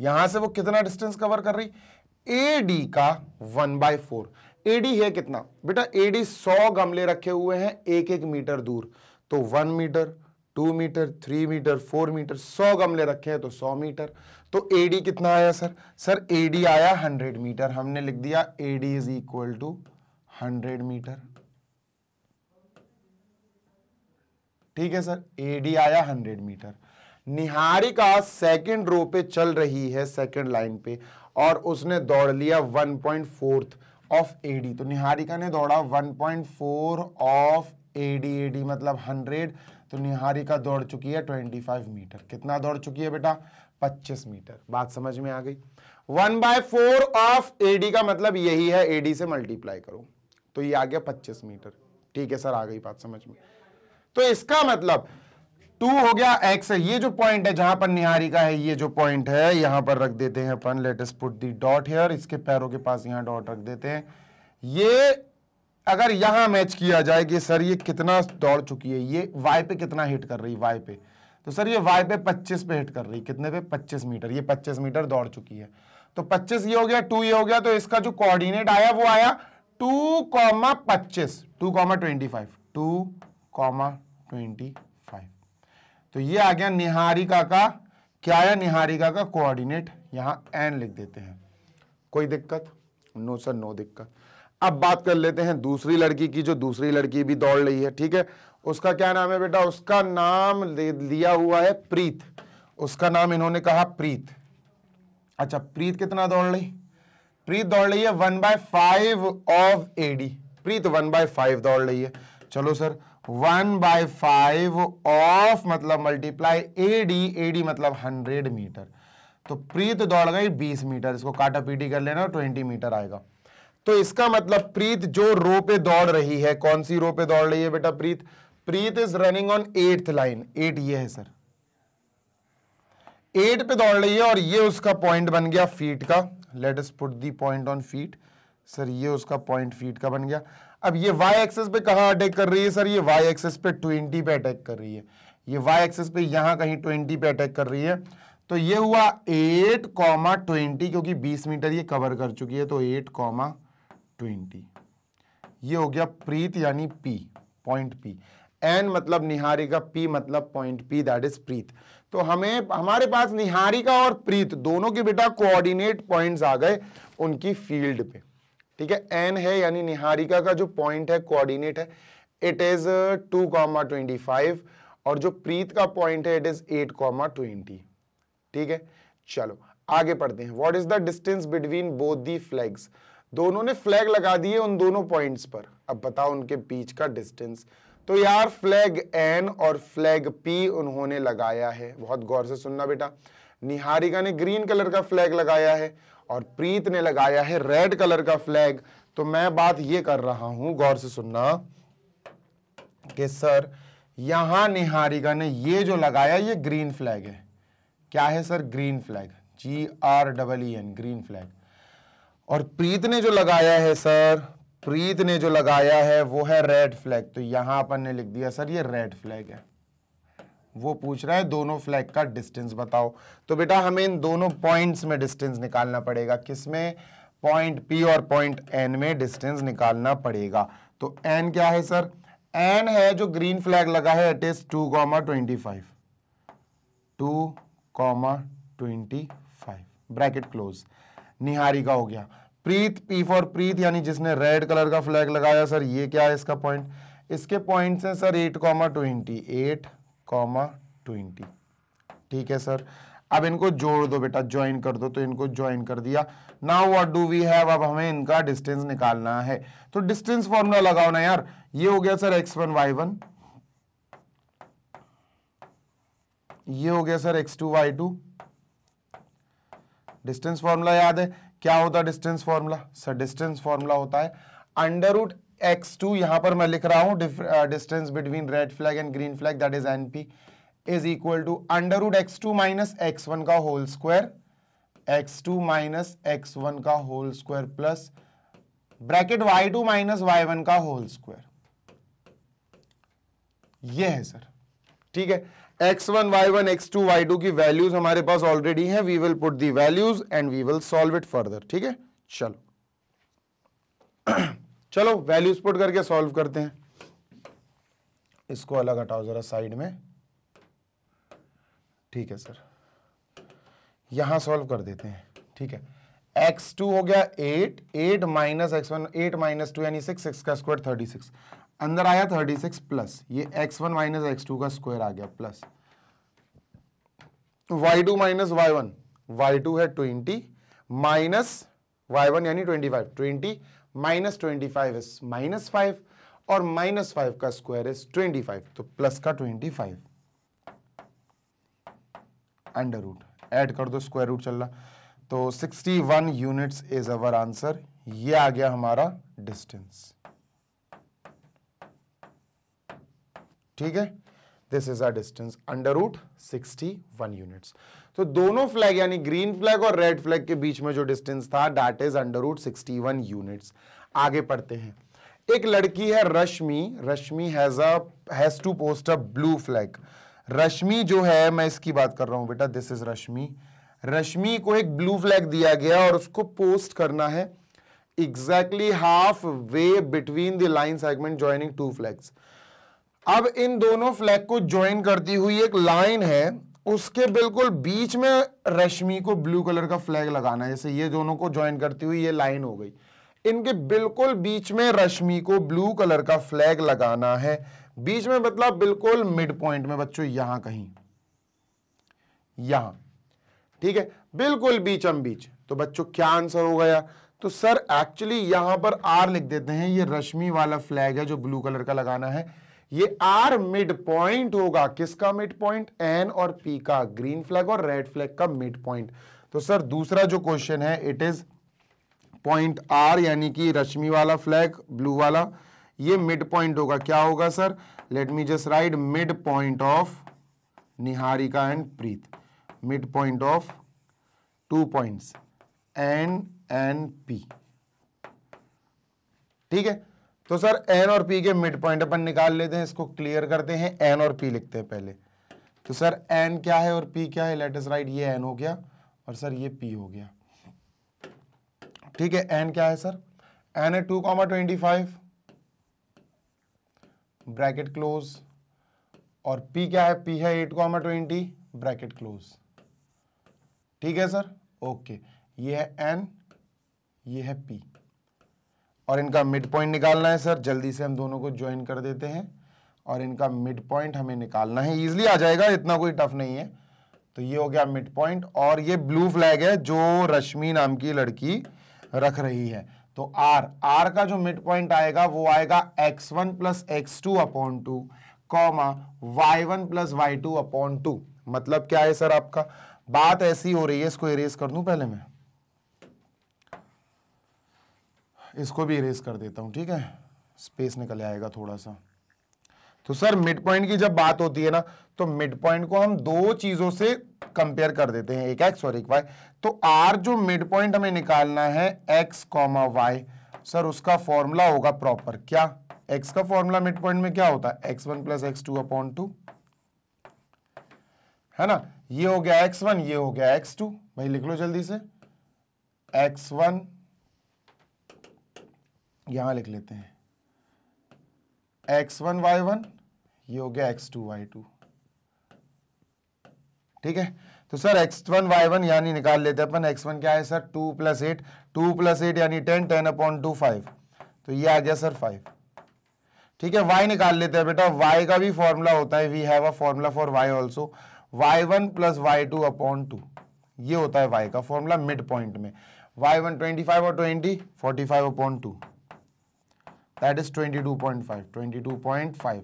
यहां से वो कितना डिस्टेंस कवर कर रही ए डी का one by four A D है कितना बेटा ए डी सौ गमले रखे हुए हैं एक एक मीटर दूर तो one metre two metre three metre four metre सौ गमले रखे हैं तो सौ मीटर तो ए डी कितना आया सर सर ए डी आया हंड्रेड मीटर हमने लिख दिया A D is equal to hundred metre ठीक है सर एडी आया hundred metre Niharika second row पे चल रही है सेकंड लाइन पे और उसने दौड़ लिया one point fourth of A D तो निहारिका ने दौड़ा one point four of A D A D मतलब हंड्रेड तो निहारिका दौड़ चुकी है ट्वेंटी फाइव मीटर कितना दौड़ चुकी है बेटा पच्चीस मीटर बात समझ में आ गई one by four of A D का मतलब यही है एडी से मल्टीप्लाई करो तो ये आ गया पच्चीस मीटर ठीक है सर आ गई बात समझ में तो इसका मतलब टू हो गया एक्स ये जो पॉइंट है जहां पर निहारी का है ये जो पॉइंट है यहां पर रख देते हैं अपन let us put the dot here इसके पैरों के पास यहां डॉट रख देते हैं ये अगर यहां मैच किया जाए कि सर ये कितना दौड़ चुकी है ये वाई पे कितना हिट कर रही वाई पे तो सर ये वाई पे 25 पे हिट कर रही कितने पे 25 मीटर ये 25 मीटर दौड़ चुकी है तो 25 ये हो गया टू ये हो गया तो इसका जो कोऑर्डिनेट आया वो आया टू कॉमा पच्चीस two comma twenty five two comma twenty five तो ये आ गया निहारिका का क्या है निहारिका का कोऑर्डिनेट यहाँ एन लिख देते हैं कोई दिक्कत नो सर नो दिक्कत अब बात कर लेते हैं दूसरी लड़की की जो दूसरी लड़की भी दौड़ रही है ठीक है उसका क्या नाम है बेटा उसका नाम लिया हुआ है प्रीत उसका नाम इन्होंने कहा प्रीत अच्छा प्रीत कितना दौड़ रही प्रीत दौड़ रही है one by five of A D Preet one by five दौड़ रही है चलो sir one by five of मतलब multiply A D A D मतलब हंड्रेड मीटर तो प्रीत दौड़ गई बीस मीटर इसको काटा पीटी कर लेना ट्वेंटी मीटर आएगा तो इसका मतलब प्रीत जो रो पे दौड़ रही है कौन सी रो पे दौड़ रही है बेटा Preet Preet is running on eighth line eight ये है सर एट पे दौड़ रही है और ये उसका पॉइंट बन गया फीट का let's put the point on feet sir ये उसका पॉइंट फीट का बन गया अब ये वाई एक्सेस पे कहा अटैक कर रही है सर ये वाई एक्सेस पे ट्वेंटी पे अटैक कर रही है ये वाई एक्सेस पे यहां कहीं ट्वेंटी पे अटैक कर रही है तो ये हुआ एट कॉमा ट्वेंटी क्योंकि बीस मीटर ये कवर कर चुकी है तो एट कॉमा ट्वेंटी ये हो गया प्रीत यानी पी पॉइंट पी एन मतलब निहारी का पी मतलब point P that is Preet तो हमें हमारे पास निहारिका और प्रीत दोनों के बेटा कोऑर्डिनेट पॉइंट्स आ गए उनकी फील्ड पे ठीक है एन है यानी निहारिका का जो पॉइंट है कोऑर्डिनेट है it is two comma twenty five और जो प्रीत का पॉइंट है it is eight comma twenty ठीक है चलो आगे पढ़ते हैं what is the distance between both the flags दोनों ने फ्लैग लगा दिए उन दोनों पॉइंट्स पर अब बताओ उनके बीच का डिस्टेंस तो यार फ्लैग एन और फ्लैग पी उन्होंने लगाया है बहुत गौर से सुनना बेटा निहारिका ने ग्रीन कलर का फ्लैग लगाया है और प्रीत ने लगाया है रेड कलर का फ्लैग तो मैं बात ये कर रहा हूं गौर से सुनना कि सर यहां निहारिका ने ये जो लगाया ये ग्रीन फ्लैग है क्या है sir green flag G R double E N green flag और प्रीत ने जो लगाया है सर प्रीत ने जो लगाया है वो है रेड फ्लैग तो यहां अपन ने लिख दिया सर ये रेड फ्लैग है वो पूछ रहा है दोनों फ्लैग का डिस्टेंस बताओ तो बेटा हमें इन दोनों पॉइंट्स में डिस्टेंस निकालना पड़ेगा किसमें पॉइंट पी और पॉइंट एन में डिस्टेंस निकालना पड़ेगा तो एन क्या है सर एन है जो ग्रीन फ्लैग लगा है it is two comma twenty five two comma twenty five bracket close Niharika हो गया प्रीत पी फॉर प्रीत यानी जिसने रेड कलर का फ्लैग लगाया सर ये क्या है इसका पॉइंट इसके पॉइंट हैं sir eight comma twenty eight comma twenty ठीक है सर अब इनको जोड़ दो बेटा ज्वाइन कर दो तो इनको ज्वाइन कर दिया now what do we have अब हमें इनका डिस्टेंस निकालना है तो डिस्टेंस फॉर्मूला लगाओ ना यार ये हो गया sir x one Y one ये हो गया sir x two Y two distance formula याद है क्या होता है distance formula sir distance formula होता है अंडर उड एक्स टू यहां पर मैं लिख रहा हूं distance between red flag and green flag that is N P is equal to under root x two minus x one का whole square x two minus x one का whole square plus bracket y two minus Y one का होल स्क्वायर यह है सर ठीक है x1, y1, x2, y2 की वैल्यूज हमारे पास ऑलरेडी हैं we will put the values and we will solve it further ठीक है चलो *clears throat* चलो वैल्यूज पुट करके सॉल्व करते हैं इसको अलग हटाओ जरा साइड में ठीक है सर यहां सॉल्व कर देते हैं ठीक है एक्स टू हो गया eight eight minus x one eight minus two यानी सिक्स सिक्स का स्क्वायर थर्टी सिक्स अंदर आया थर्टी सिक्स प्लस ये x one minus x two का स्क्वायर आ गया plus Y two minus Y one Y two है ट्वेंटी माइनस वाई वन यानी twenty five twenty minus twenty five is minus five और माइनस फाइव का स्क्वायर इज ट्वेंटी फाइव तो प्लस का twenty five under root add कर दो स्क्वायर रूट चल रहा तो sixty one units is our answer ये आ गया हमारा डिस्टेंस ठीक है this is a distance under root sixty one units तो दोनों फ्लैग यानी ग्रीन फ्लैग और रेड फ्लैग के बीच में जो डिस्टेंस था that is under root sixty one unit आगे पढ़ते हैं एक लड़की है Rashmi Rashmi has a has to post a blue flag रश्मि जो है मैं इसकी बात कर रहा हूं बेटा दिस इज रश्मि रश्मि को एक ब्लू फ्लैग दिया गया और उसको पोस्ट करना है exactly half way between the line segment joining two flags अब इन दोनों फ्लैग को ज्वाइन करती हुई एक लाइन है उसके बिल्कुल बीच में रश्मि को ब्लू कलर का फ्लैग लगाना है जैसे ये दोनों को ज्वाइन करती हुई ये लाइन हो गई इनके बिल्कुल बीच में रश्मि को ब्लू कलर का फ्लैग लगाना है बीच में मतलब बिल्कुल मिड पॉइंट में बच्चों यहां कहीं यहां ठीक है बिल्कुल बीचम बीच तो बच्चों क्या आंसर हो गया तो सर एक्चुअली यहां पर आर लिख देते हैं ये रश्मि वाला फ्लैग है जो ब्लू कलर का लगाना है ये आर मिड पॉइंट होगा किसका मिड पॉइंट एन और पी का ग्रीन फ्लैग और रेड फ्लैग का मिड पॉइंट तो सर दूसरा जो क्वेश्चन है इट इज पॉइंट आर यानी कि रश्मि वाला फ्लैग ब्लू वाला ये मिड पॉइंट होगा क्या होगा sir let me just write mid point of Niharika and Preet mid point of two points N and P ठीक है तो सर एन और पी के मिड पॉइंट अपन निकाल लेते हैं इसको क्लियर करते हैं एन और पी लिखते हैं पहले तो सर एन क्या है और पी क्या है लेटेस्ट राइट ये एन हो गया और सर ये पी हो गया ठीक है एन क्या है सर एन है two comma twenty five bracket close और पी क्या है पी है eight comma twenty bracket close ठीक है सर ओके ये है एन ये है पी और इनका मिड पॉइंट निकालना है सर जल्दी से हम दोनों को ज्वाइन कर देते हैं और इनका मिड पॉइंट हमें निकालना है इजिली आ जाएगा इतना कोई टफ नहीं है तो ये हो गया मिड पॉइंट और ये ब्लू फ्लैग है जो रश्मि नाम की लड़की रख रही है तो आर आर का जो मिड पॉइंट आएगा वो आएगा x one plus x two upon two comma y one plus Y two upon two मतलब क्या है सर आपका बात ऐसी हो रही है इसको इरेज कर दूं पहले मैं इसको भी इरेज कर देता हूँ ठीक है स्पेस निकल आएगा थोड़ा सा तो सर मिड पॉइंट की जब बात होती है ना तो मिड पॉइंट को हम दो चीजों से कंपेयर कर देते हैं एक एक्स और एक वाई तो आर जो मिड पॉइंट हमें निकालना है एक्स कॉमा वाई सर उसका फॉर्मूला होगा प्रॉपर क्या एक्स का फॉर्मूला मिड पॉइंट में क्या होता है x one plus x two upon two है ना ये हो गया एक्स वन ये हो गया एक्स टू भाई लिख लो जल्दी से एक्स वन यहां लिख लेते हैं एक्स वन वाई वन ये हो गया एक्स टू वाई टू ठीक है तो sir x one Y one यानी निकाल लेते हैं अपन एक्स वन क्या है sir two plus eight two plus eight यानी ten ten upon two five तो ये आ गया सर फाइव ठीक है वाई निकाल लेते हैं बेटा वाई का भी फॉर्मूला होता है we have a formula for Y also Y one plus Y two upon two ये होता है वाई का फॉर्मूला मिड पॉइंट में वाई वन ट्वेंटी फाइव और twenty forty five upon two that is 22.5 22.5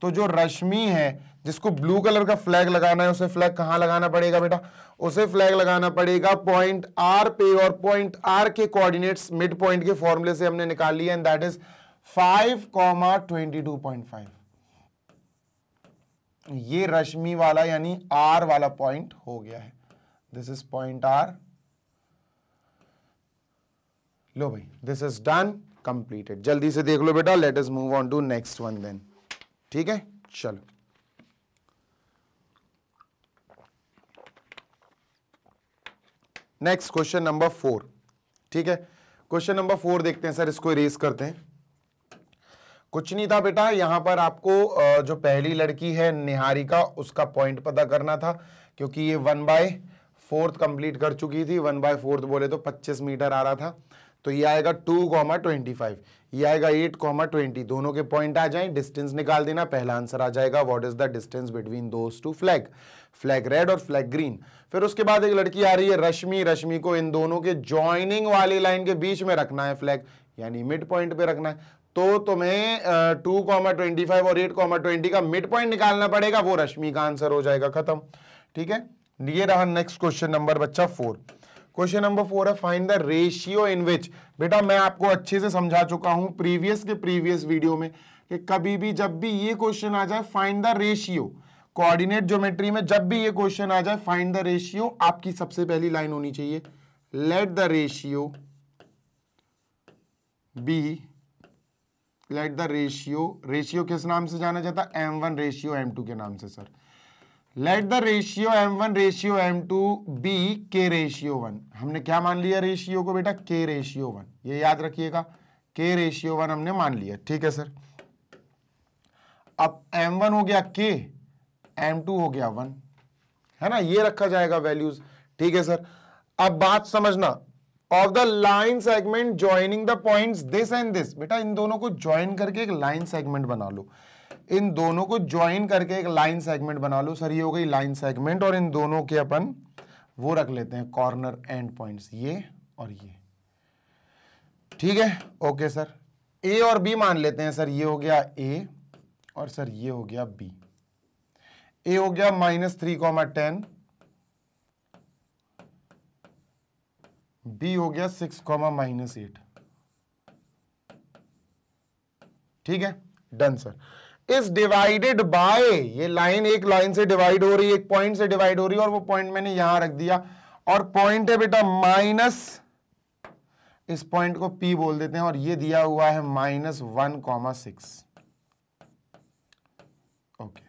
तो जो रश्मि है जिसको ब्लू कलर का फ्लैग लगाना है उसे फ्लैग कहां लगाना पड़ेगा बेटा उसे फ्लैग लगाना पड़ेगा पॉइंट आर पे और पॉइंट आर के कोऑर्डिनेट्स मिड पॉइंट के फॉर्मूले से हमने लिया एंड दैट इज 5.22.5 ये रश्मि वाला यानी आर वाला पॉइंट हो गया है दिस इज पॉइंट आर लो भाई दिस इज डन कंप्लीटेड जल्दी से देख लो बेटा let us move on to next one then ठीक है चलो नेक्स्ट क्वेश्चन नंबर फोर ठीक है क्वेश्चन नंबर फोर देखते हैं सर इसको इरेज करते हैं कुछ नहीं था बेटा यहां पर आपको जो पहली लड़की है निहारिका उसका पॉइंट पता करना था क्योंकि ये वन बाय फोर्थ कंप्लीट कर चुकी थी वन बाय फोर्थ बोले तो पच्चीस मीटर आ रहा था तो ये आएगा टू कॉमा ट्वेंटी फाइव ये आएगा एट कॉमा ट्वेंटी दोनों के पॉइंट आ जाएं डिस्टेंस निकाल देना पहला आंसर आ जाएगा what is the distance between those two flag flag red और फ्लैग ग्रीन फिर उसके बाद एक लड़की आ रही है रश्मि रश्मि को इन दोनों के ज्वाइनिंग वाली लाइन के बीच में रखना है फ्लैग यानी मिड पॉइंट पे रखना है तो तुम्हें टू कॉमा ट्वेंटी फाइव और एट कॉमा ट्वेंटी का मिड पॉइंट निकालना पड़ेगा वो रश्मि का आंसर हो जाएगा खत्म ठीक है ये रहा नेक्स्ट क्वेश्चन नंबर बच्चा फोर क्वेश्चन नंबर फोर है find the ratio in which बेटा मैं आपको अच्छे से समझा चुका हूं प्रीवियस के प्रीवियस वीडियो में कि कभी भी जब भी ये क्वेश्चन आ जाए find the ratio coordinate geometry में जब भी ये क्वेश्चन आ जाए फाइंड द रेशियो आपकी सबसे पहली लाइन होनी चाहिए let the ratio be let the ratio ratio किस नाम से जाना जाता है M one ratio M two के नाम से sir let the ratio M one ratio M two be K ratio one हमने क्या मान लिया रेशियो को बेटा के रेशियो वन ये याद रखिएगा के रेशियो वन हमने मान लिया ठीक है सर अब एम वन हो गया के एम टू हो गया वन है ना ये रखा जाएगा वैल्यूज ठीक है सर अब बात समझना of the line segment joining the point this and this बेटा इन दोनों को ज्वाइन करके एक लाइन सेगमेंट बना लो इन दोनों को ज्वाइन करके एक लाइन सेगमेंट बना लो सर ये हो गई लाइन सेगमेंट और इन दोनों के अपन वो रख लेते हैं कॉर्नर एंड पॉइंट्स ये और ये ठीक है ओके सर ए और बी मान लेते हैं सर ये हो गया ए और सर ये हो गया बी ए हो गया minus three comma ten B हो गया सिक्स कॉमा माइनस एट ठीक है done sir is divided by ये लाइन एक लाइन से डिवाइड हो रही है एक पॉइंट से डिवाइड हो रही है और वो पॉइंट मैंने यहां रख दिया और पॉइंट है बेटा माइनस इस पॉइंट को पी बोल देते हैं और ये दिया हुआ है minus one comma six okay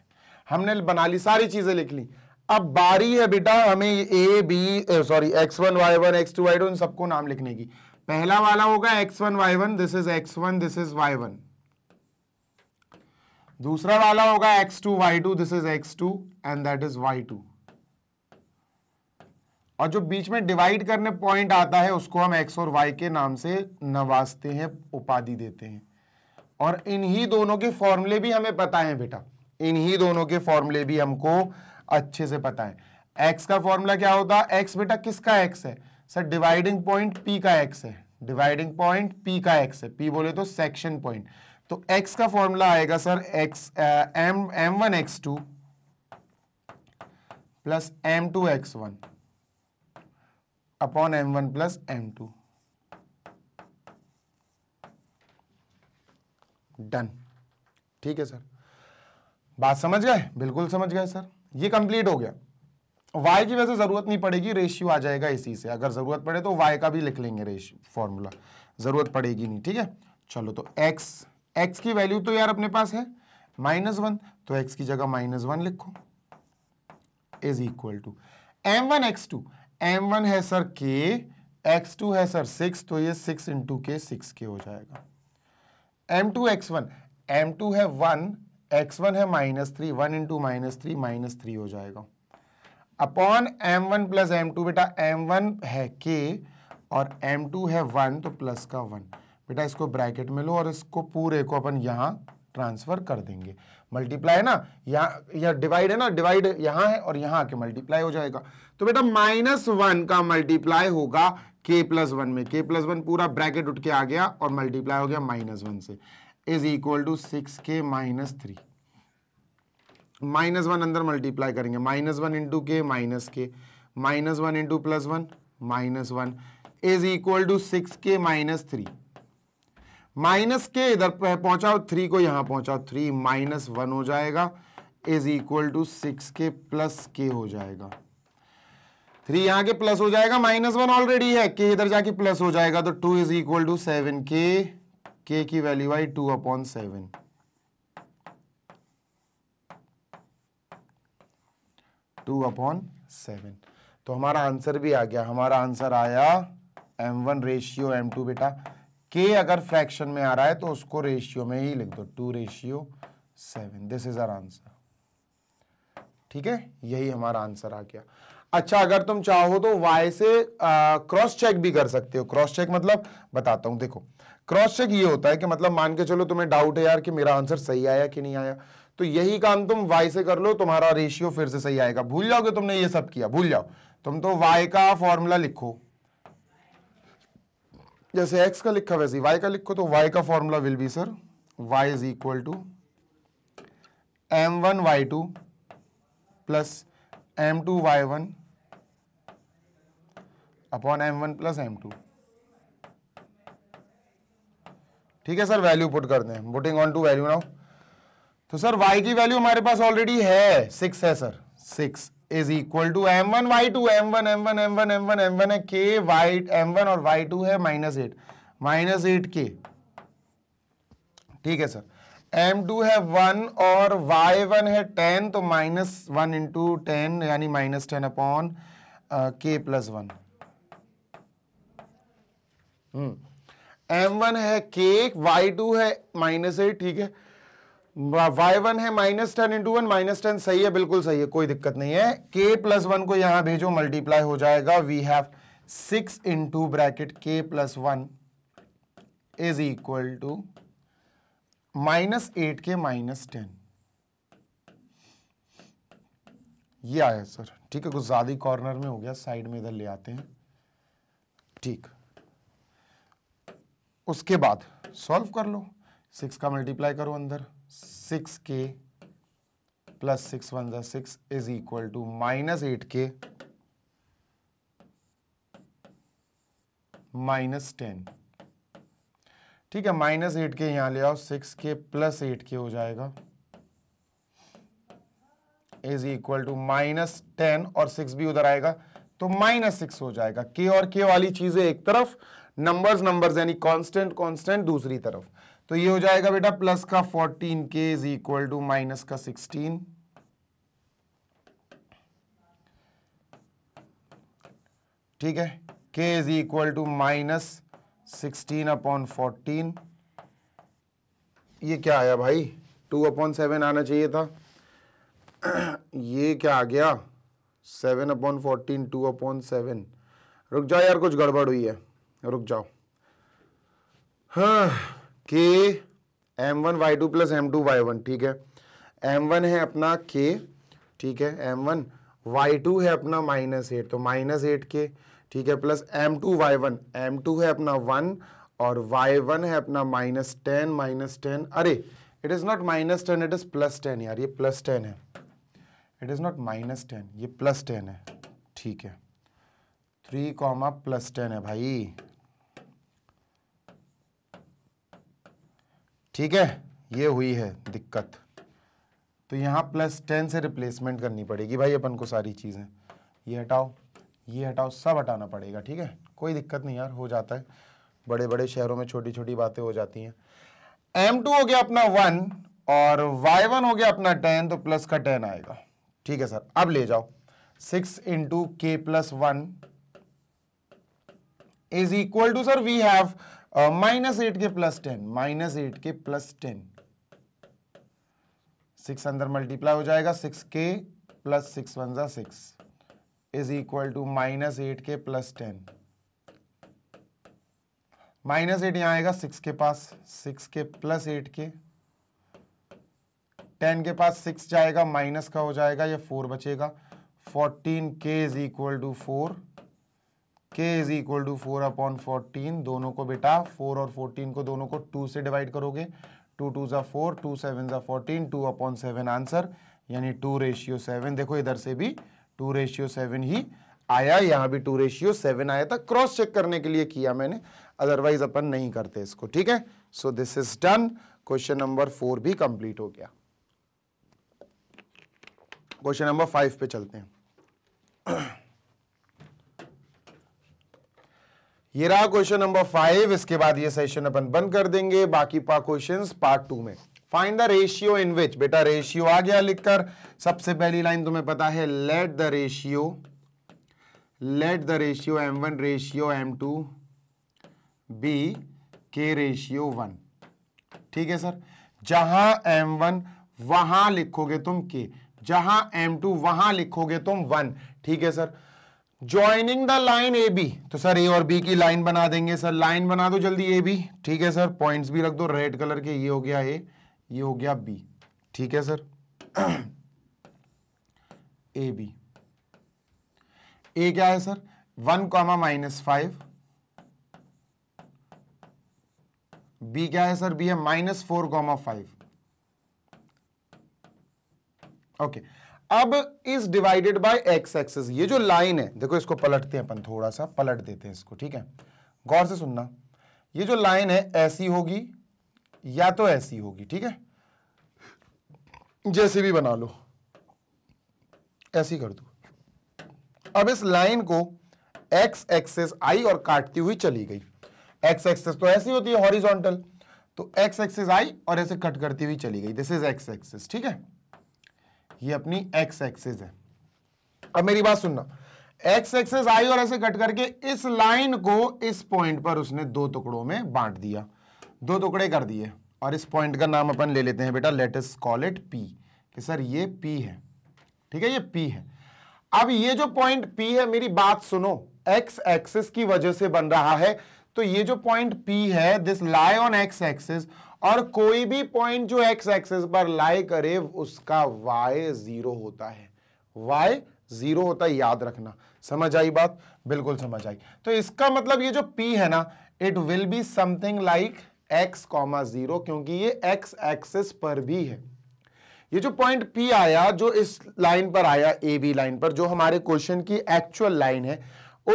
हमने बना ली सारी चीजें लिख ली अब बारी है बेटा हमें A B sorry X one Y one x two Y two इन सबको नाम लिखने की पहला वाला होगा X one Y one this is X one this is Y one दूसरा वाला होगा X two Y two this is X two and that is Y और जो बीच में डिवाइड करने पॉइंट आता है उसको हम एक्स और वाई के नाम से नवाजते हैं उपाधि देते हैं और इन्हीं दोनों के फॉर्मूले भी हमें पता है बेटा इन्हीं दोनों के फॉर्मूले भी हमको अच्छे से पता है एक्स का फॉर्मूला क्या होता है एक्स बेटा किसका एक्स है सर डिवाइडिंग पॉइंट पी का एक्स है डिवाइडिंग पॉइंट पी का एक्स है पी बोले तो सेक्शन पॉइंट तो x का फॉर्मूला आएगा sir x M M one x two plus M two x one upon M one plus M two done ठीक है सर बात समझ गए बिल्कुल समझ गए सर ये कंप्लीट हो गया y की वैसे ज़रूरत नहीं पड़ेगी रेशियो आ जाएगा इसी से अगर ज़रूरत पड़े तो y का भी लिख लेंगे रेशियो फॉर्मूला ज़रूरत पड़ेगी नहीं ठीक है चलो तो x एक्स की वैल्यू तो यार अपने पास है माइनस वन तो एक्स की जगह माइनस वन लिखो is equal to M one x two M one है सर के एक्स टू है सर सिक्स तो ये six into K six K हो जाएगा M two x one M two है वन एक्स वन है minus three one into minus three minus three हो जाएगा upon M one plus M two बेटा एम वन है के और एम टू है वन तो प्लस का वन बेटा इसको ब्रैकेट में लो और इसको पूरे को अपन यहाँ ट्रांसफर कर देंगे मल्टीप्लाई ना यहाँ या डिवाइड है ना डिवाइड यहाँ है और यहाँ आके मल्टीप्लाई हो जाएगा तो बेटा माइनस वन का मल्टीप्लाई होगा के प्लस वन में के प्लस वन पूरा ब्रैकेट उठ के आ गया और मल्टीप्लाई हो गया माइनस वन से is equal to six K minus three minus one अंदर मल्टीप्लाई करेंगे minus one into K minus K minus one into plus one minus one is equal to six K minus three minus K इधर पहुंचाओ थ्री को यहां पहुंचाओ थ्री माइनस वन हो जाएगा is equal to six K plus K हो जाएगा थ्री यहां के प्लस हो जाएगा माइनस वन ऑलरेडी है के इधर जाके प्लस हो जाएगा तो two is equal to seven K K की वैल्यू आई two upon seven two upon seven तो हमारा आंसर भी आ गया हमारा आंसर आया M one ratio M two बेटा के अगर फ्रैक्शन में आ रहा है तो उसको रेशियो में ही लिख दो two ratio seven this is our answer ठीक है यही हमारा आंसर आ गया अच्छा अगर तुम चाहो तो y से क्रॉस चेक भी कर सकते हो क्रॉस चेक मतलब बताता हूं देखो क्रॉस चेक ये होता है कि मतलब मान के चलो तुम्हें डाउट है यार कि मेरा आंसर सही आया कि नहीं आया तो यही काम तुम y से कर लो तुम्हारा रेशियो फिर से सही आएगा भूल जाओगे तुमने ये सब किया भूल जाओ तुम तो y का फॉर्मूला लिखो जैसे एक्स का लिखा वैसे वाई का लिखो तो वाई का formula will be sir Y is equal to M one Y two plus M two Y one upon M one plus M two ठीक है सर वैल्यू पुट करते हैं putting on to value now तो सर y की वैल्यू हमारे पास ऑलरेडी है सिक्स है sir six is equal to M one Y two M one M one M one M one M one है के वाई एम वन और वाई टू है minus eight minus eight K ठीक है सर एम टू है वन और वाई वन है टेन तो माइनस वन इंटू टेन यानी minus ten upon K plus one M one है के वाई टू है माइनस एट ठीक है वाई वन है minus ten into one minus ten सही है बिल्कुल सही है कोई दिक्कत नहीं है के प्लस वन को यहां भेजो मल्टीप्लाई हो जाएगा we have six into bracket K plus one is equal to minus eight K minus ten ये आया सर ठीक है कुछ ज्यादा कॉर्नर में हो गया साइड में इधर ले आते हैं ठीक उसके बाद सॉल्व कर लो सिक्स का मल्टीप्लाई करो अंदर six K plus six one six is equal to minus eight K minus ten ठीक है माइनस एट के यहां ले आओ six K plus eight K हो जाएगा is equal to minus ten और सिक्स भी उधर आएगा तो माइनस सिक्स हो जाएगा के और के वाली चीजें एक तरफ नंबर्स नंबर्स यानी कांस्टेंट कांस्टेंट दूसरी तरफ तो ये हो जाएगा बेटा प्लस का fourteen K is equal to minus का सिक्सटीन ठीक है K is equal to minus sixteen upon fourteen ये क्या आया भाई टू अपॉन सेवन आना चाहिए था *clears throat* ये क्या आ गया seven upon fourteen two upon seven रुक जाओ यार कुछ गड़बड़ हुई है रुक जाओ हाँ K M one Y two plus M two Y one ठीक है एम वन है अपना के ठीक है एम वन वाई टू है अपना माइनस एट तो माइनस एट के ठीक है plus M two Y one M two है अपना वन और वाई वन है अपना माइनस टेन माइनस टेन अरे it is not minus ten it is plus ten यार ये प्लस टेन है it is not minus ten ये प्लस टेन है ठीक है थ्री कॉमा प्लस टेन है भाई ठीक है ये हुई है दिक्कत तो यहाँ प्लस टेन से रिप्लेसमेंट करनी पड़ेगी भाई अपन को सारी चीज़ें ये हटाओ ये हटाओ सब हटाना पड़ेगा ठीक है कोई दिक्कत नहीं यार हो जाता है बड़े बड़े शहरों में छोटी छोटी बातें हो जाती हैं एम टू हो गया अपना वन और वाई वन हो गया अपना टेन तो प्लस का टेन आएगा ठीक है सर अब ले जाओ six into K plus one is equal to sir we have minus eight K plus ten minus eight K plus ten six अंदर मल्टीप्लाई हो जाएगा six K plus six one जा six is equal to minus eight K plus ten minus eight यहां आएगा सिक्स के पास six K plus eight K ten के पास सिक्स जाएगा माइनस का हो जाएगा ये फोर बचेगा fourteen K is equal to four K is equal to four upon fourteen दोनों को बेटा फोर और फोर्टीन को दोनों को टू से डिवाइड करोगे टू टू ज़ा फोर टू सेवन ज़ा fourteen two upon seven answer यानी टू रेशियो सेवन देखो इधर से भी टू रेशियो सेवन ही आया यहाँ भी टू रेशियो सेवन आया था क्रॉस चेक करने के लिए किया मैंने अदरवाइज अपन नहीं करते इसको ठीक है so this is done question number four भी कंप्लीट हो गया क्वेश्चन नंबर फाइव पे चलते हैं ये रहा क्वेश्चन नंबर फाइव इसके बाद ये सेशन अपन बंद कर देंगे बाकी पा क्वेश्चन पार्ट टू में find the ratio in which बेटा रेशियो आ गया लिखकर सबसे पहली लाइन तुम्हें पता है let the ratio let the ratio M one ratio M two be K ratio one ठीक है सर जहां एम वन वहां लिखोगे तुम के जहां एम टू वहां लिखोगे तुम वन ठीक है sir joining the line A B तो सर ए और बी की लाइन बना देंगे सर लाइन बना दो जल्दी ए बी ठीक है सर पॉइंट्स भी रख दो रेड कलर के ये हो गया ए ये हो गया बी ठीक है सर ए बी ए क्या है sir one comma minus five B क्या है सर बी है minus four comma five okay okay. अब is divided by X axis ये जो लाइन है देखो इसको पलटते हैं अपन थोड़ा सा पलट देते हैं इसको ठीक है गौर से सुनना ये जो लाइन है ऐसी होगी या तो ऐसी होगी ठीक है जैसे भी बना लो ऐसी कर दो अब इस लाइन को एक्स एक्सेस आई और काटती हुई चली गई एक्स एक्सेस तो ऐसी होती है हॉरिजॉन्टल तो एक्स एक्सेस आई और ऐसे कट करती हुई चली गई दिस इज एक्स एक्सेस ठीक है ये अपनी एक्स एक्सेस है अब मेरी बात सुनना एक्स एक्सेस आई और ऐसे कट करके इस लाइन को इस पॉइंट पर उसने दो टुकड़ों में बांट दिया दो टुकड़े कर दिए और इस पॉइंट का नाम अपन ले लेते हैं बेटा लेटेस्ट कॉल इट पी कि सर ये पी है ठीक है ये पी है अब ये जो पॉइंट पी है मेरी बात सुनो एक्स एक्सिस की वजह से बन रहा है तो ये जो पॉइंट पी है this lie on X axis और कोई भी पॉइंट जो एक्स एक्सेस पर लाई करे उसका वाई जीरो होता है वाई जीरो होता है याद रखना समझ आई बात बिल्कुल समझ आई तो इसका मतलब ये जो पी है ना it will be something like X comma zero क्योंकि ये एक्स एक्सेस पर भी है ये जो पॉइंट पी आया जो इस लाइन पर आया ए बी लाइन पर जो हमारे क्वेश्चन की एक्चुअल लाइन है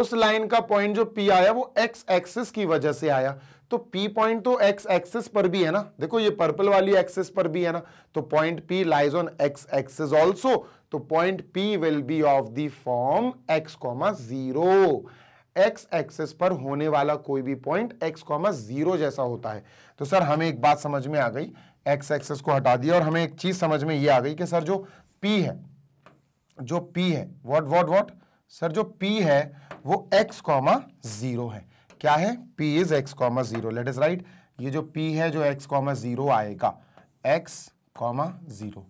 उस लाइन का पॉइंट जो पी आया वो एक्स एक्सिस की वजह से आया तो P पॉइंट तो X एक्सिस पर भी है ना देखो ये पर्पल वाली एक्सिस पर भी है ना तो point P lies on X axis also तो point P will be of the form X comma zero X axis पर होने वाला कोई भी पॉइंट X कॉमा जीरो जैसा होता है तो सर हमें एक बात समझ में आ गई X एक्सिस को हटा दिया और हमें एक चीज समझ में ये आ गई कि सर जो P है जो P है वॉट वॉट वॉट सर जो P है वो X कॉमा जीरो है क्या है p is x comma zero let is right ये जो p है जो x कॉमा जीरो आएगा x कॉमा जीरो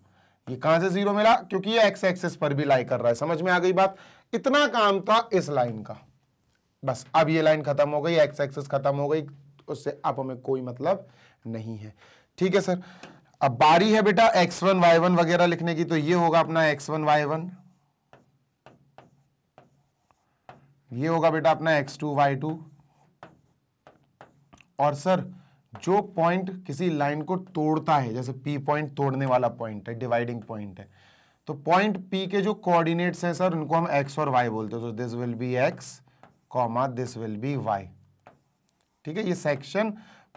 ये कहां से जीरो मिला क्योंकि ये x एक्सेस पर भी लाई कर रहा है समझ में आ गई बात इतना काम था इस लाइन का बस अब ये लाइन खत्म हो गई x एक्सेस खत्म हो गई उससे अब हमें कोई मतलब नहीं है ठीक है सर अब बारी है बेटा x1 y1 वगैरह लिखने की तो ये होगा अपना x1 y1 ये होगा बेटा अपना x2 y2 और सर जो पॉइंट किसी लाइन को तोड़ता है जैसे पी पॉइंट तोड़ने वाला पॉइंट है डिवाइडिंग पॉइंट है तो पॉइंट पी के जो कोऑर्डिनेट्स हैं सर उनको हम एक्स और वाई बोलते हैं तो this will be X comma this will be Y ठीक है ये सेक्शन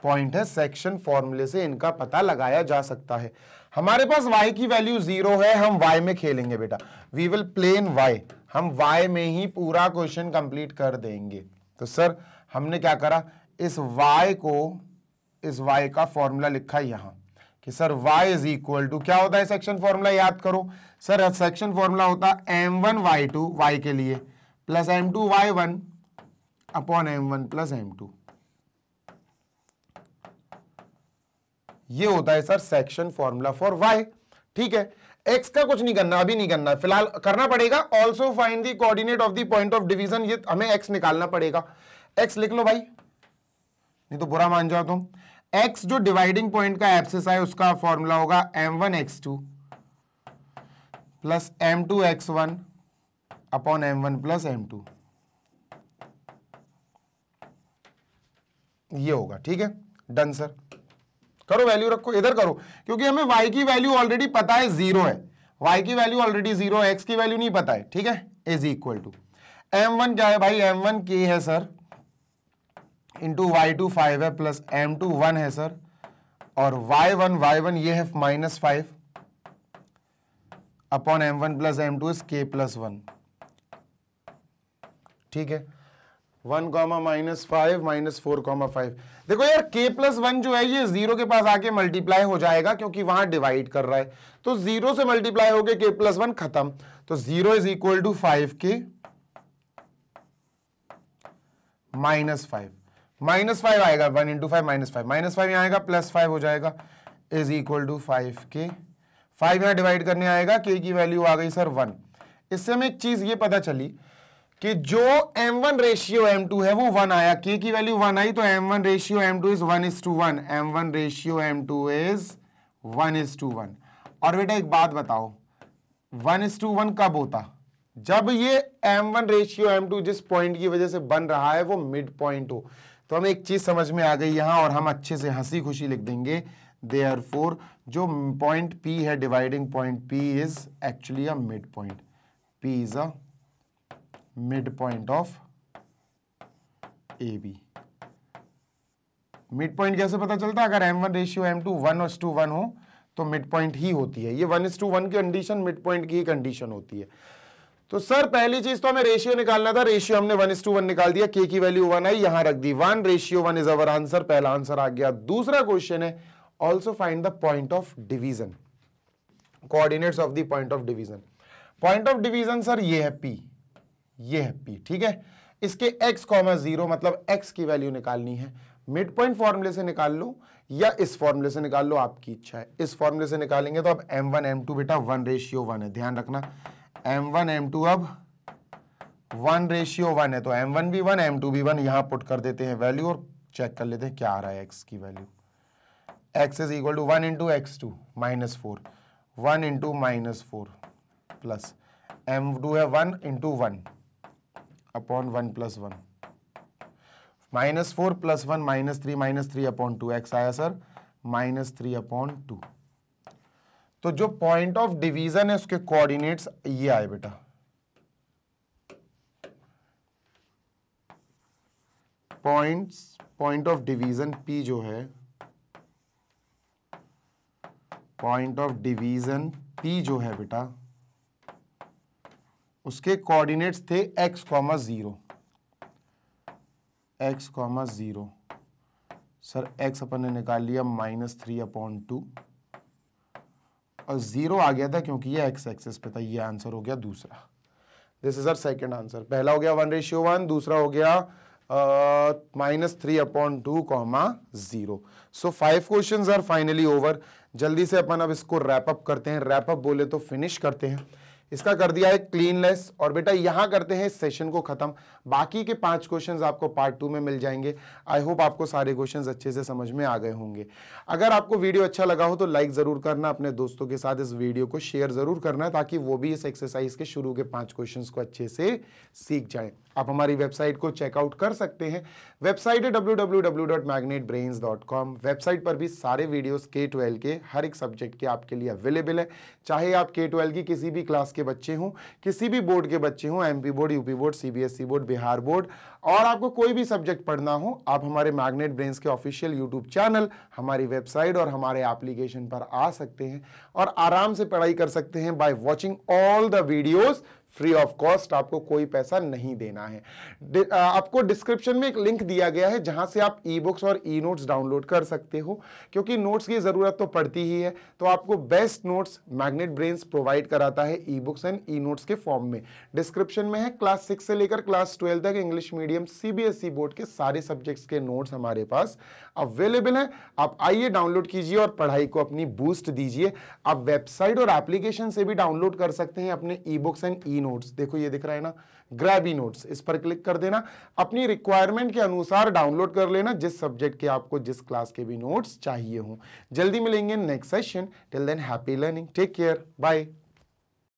पॉइंट है सेक्शन फॉर्मूले से इनका पता लगाया जा सकता है हमारे पास वाई की वैल्यू जीरो है हम वाई में खेलेंगे बेटा वी विल प्लेन वाई हम वाई में ही पूरा क्वेश्चन कंप्लीट कर देंगे तो सर हमने क्या करा इस y को इस y का फॉर्मूला लिखा यहां कि sir y is equal to क्या होता है सेक्शन फॉर्मूला याद करो सर सेक्शन फॉर्मूला होता है M one Y two y के लिए plus M two Y one upon M one plus M two ये होता है sir section formula for y ठीक है एक्स का कुछ नहीं करना अभी नहीं करना फिलहाल करना पड़ेगा also find the coordinate of the point of division ये हमें एक्स निकालना पड़ेगा एक्स लिख लो भाई नहीं तो बुरा मान जाओ तुम एक्स जो डिवाइडिंग पॉइंट का एप्सिस है उसका फॉर्मूला होगा m one x two plus M two x one upon M one plus M two ये होगा ठीक है डन सर करो वैल्यू रखो इधर करो क्योंकि हमें वाई की वैल्यू ऑलरेडी पता है जीरो है वाई की वैल्यू ऑलरेडी जीरो है की वैल्यू नहीं पता है ठीक है is equal to M one क्या है भाई एम वन के है sir into y two five है प्लस एम टू वन है सर और वाई वन वाई वन ये है minus five upon M one plus M two is k plus one ठीक है one comma minus five minus four comma five देखो यार के प्लस वन जो है ये जीरो के पास आके मल्टीप्लाई हो जाएगा क्योंकि वहां डिवाइड कर रहा है तो जीरो से मल्टीप्लाई गए के प्लस वन खत्म तो zero is equal to five k minus five minus five आएगा one into five minus five minus five यहाँ आएगा प्लस फाइव हो जाएगा is equal to five k five यहाँ डिवाइड करने आएगा के की वैल्यू आ गई सर वन इससे हमें एक चीज़ ये पता चली कि जो m one ratio M two है वो वन आया के की वैल्यू वन आई तो M one ratio M two is one is to one M one ratio M two is one is to one और बेटा एक बात बताओ वन इज टू वन कब होता जब ये m1 वन रेशियो एम जिस पॉइंट की वजह से बन रहा है वो मिड पॉइंट हो तो हमें एक चीज़ समझ में आ गई यहां और हम अच्छे से हंसी खुशी लिख देंगे देयर फोर जो पॉइंट पी है dividing point P is actually a mid point P is a mid point of A B mid point कैसे पता चलता है अगर m one ratio M two one और टू वन हो तो मिड पॉइंट ही होती है ये वन इज टू वन की कंडीशन मिड पॉइंट की कंडीशन होती है तो सर पहली चीज तो हमें रेशियो निकालना था रेशियो हमने वन टू वन निकाल दिया के की वैल्यू वन आई यहां रख दी one ratio one is our answer पहला आंसर आ गया दूसरा क्वेश्चन है also find the point of division coordinates of the point of division point of division sir ये है पी ये है पी ठीक है इसके एक्स कॉमा जीरो मतलब एक्स की वैल्यू निकालनी है मिड पॉइंट फॉर्मूले से निकाल लो या इस फॉर्मूले से निकाल लो आपकी इच्छा है इस फॉर्मूले से निकालेंगे तो आप एम m2 बेटा वन रेशियो वन है ध्यान रखना एम वन एम टू अब वन रेशियो वन है तो एम वन भी वन एम टू भी वन यहां पुट कर देते हैं वैल्यू और चेक कर लेते हैं क्या आ रहा है एक्स की value x is equal to one into x two minus four one into minus four plus M two है one into one upon one plus one minus four plus one minus three minus three upon two x आया sir minus three upon two तो जो पॉइंट ऑफ डिवीजन है उसके कोऑर्डिनेट्स ये आए बेटा points point of division P जो है पॉइंट ऑफ डिवीजन पी जो है बेटा उसके कोऑर्डिनेट्स थे x comma zero x comma zero sir x अपन ने निकाल लिया माइनस थ्री अपॉन टू और ज़ीरो आ गया था क्योंकि ये एक्स एक्सेस पे था ये आंसर हो गया दूसरा this is uh second answer पहला हो गया वन रेशियो वन दूसरा हो गया minus three upon two comma zero so five question are finally over जल्दी से अपन अब इसको रैपअप करते हैं रैपअप बोले तो फिनिश करते हैं इसका कर दिया है क्लीननेस और बेटा यहां करते हैं इस सेशन को ख़त्म बाकी के पांच क्वेश्चंस आपको पार्ट टू में मिल जाएंगे आई होप आपको सारे क्वेश्चंस अच्छे से समझ में आ गए होंगे अगर आपको वीडियो अच्छा लगा हो तो लाइक ज़रूर करना अपने दोस्तों के साथ इस वीडियो को शेयर ज़रूर करना ताकि वो भी इस एक्सरसाइज के शुरू के पांच क्वेश्चन को अच्छे से सीख जाए आप हमारी वेबसाइट को चेकआउट कर सकते हैं वेबसाइट है डब्ल्यू वेबसाइट पर भी सारे वीडियोज के ट्वेल्व के हर एक सब्जेक्ट के आपके लिए अवेलेबल है चाहे आप के ट्वेल्व की किसी भी क्लास के बच्चे हों किसी भी बोर्ड के बच्चे हों MP board UP board CBSE e board Bihar board और आपको कोई भी सब्जेक्ट पढ़ना हो आप हमारे मैग्नेट ब्रेन्स के ऑफिशियल यूट्यूब चैनल हमारी वेबसाइट और हमारे एप्लीकेशन पर आ सकते हैं और आराम से पढ़ाई कर सकते हैं by watching all the videos free of cost आपको कोई पैसा नहीं देना है आपको डिस्क्रिप्शन में एक लिंक दिया गया है जहां से आप ई बुक्स और ई नोट्स डाउनलोड कर सकते हो क्योंकि नोट्स की ज़रूरत तो पड़ती ही है तो आपको best notes Magnet Brains provide कराता है e books and e notes के फॉर्म में डिस्क्रिप्शन में है क्लास सिक्स से लेकर क्लास ट्वेल्व तक इंग्लिश मीडियम सी बोर्ड के सारे सब्जेक्ट्स के नोट्स हमारे पास अवेलेबल हैं आप आइए डाउनलोड कीजिए और पढ़ाई को अपनी बूस्ट दीजिए आप वेबसाइट और एप्लीकेशन से भी डाउनलोड कर सकते हैं अपने e books and e notes देखो ये दिख रहा है ना ग्रैबी नोट्स इस पर क्लिक कर देना अपनी रिक्वायरमेंट के अनुसार डाउनलोड कर लेना जिस सब्जेक्ट के आपको जिस क्लास के भी नोट्स चाहिए हों जल्दी मिलेंगे next session till then happy learning take care bye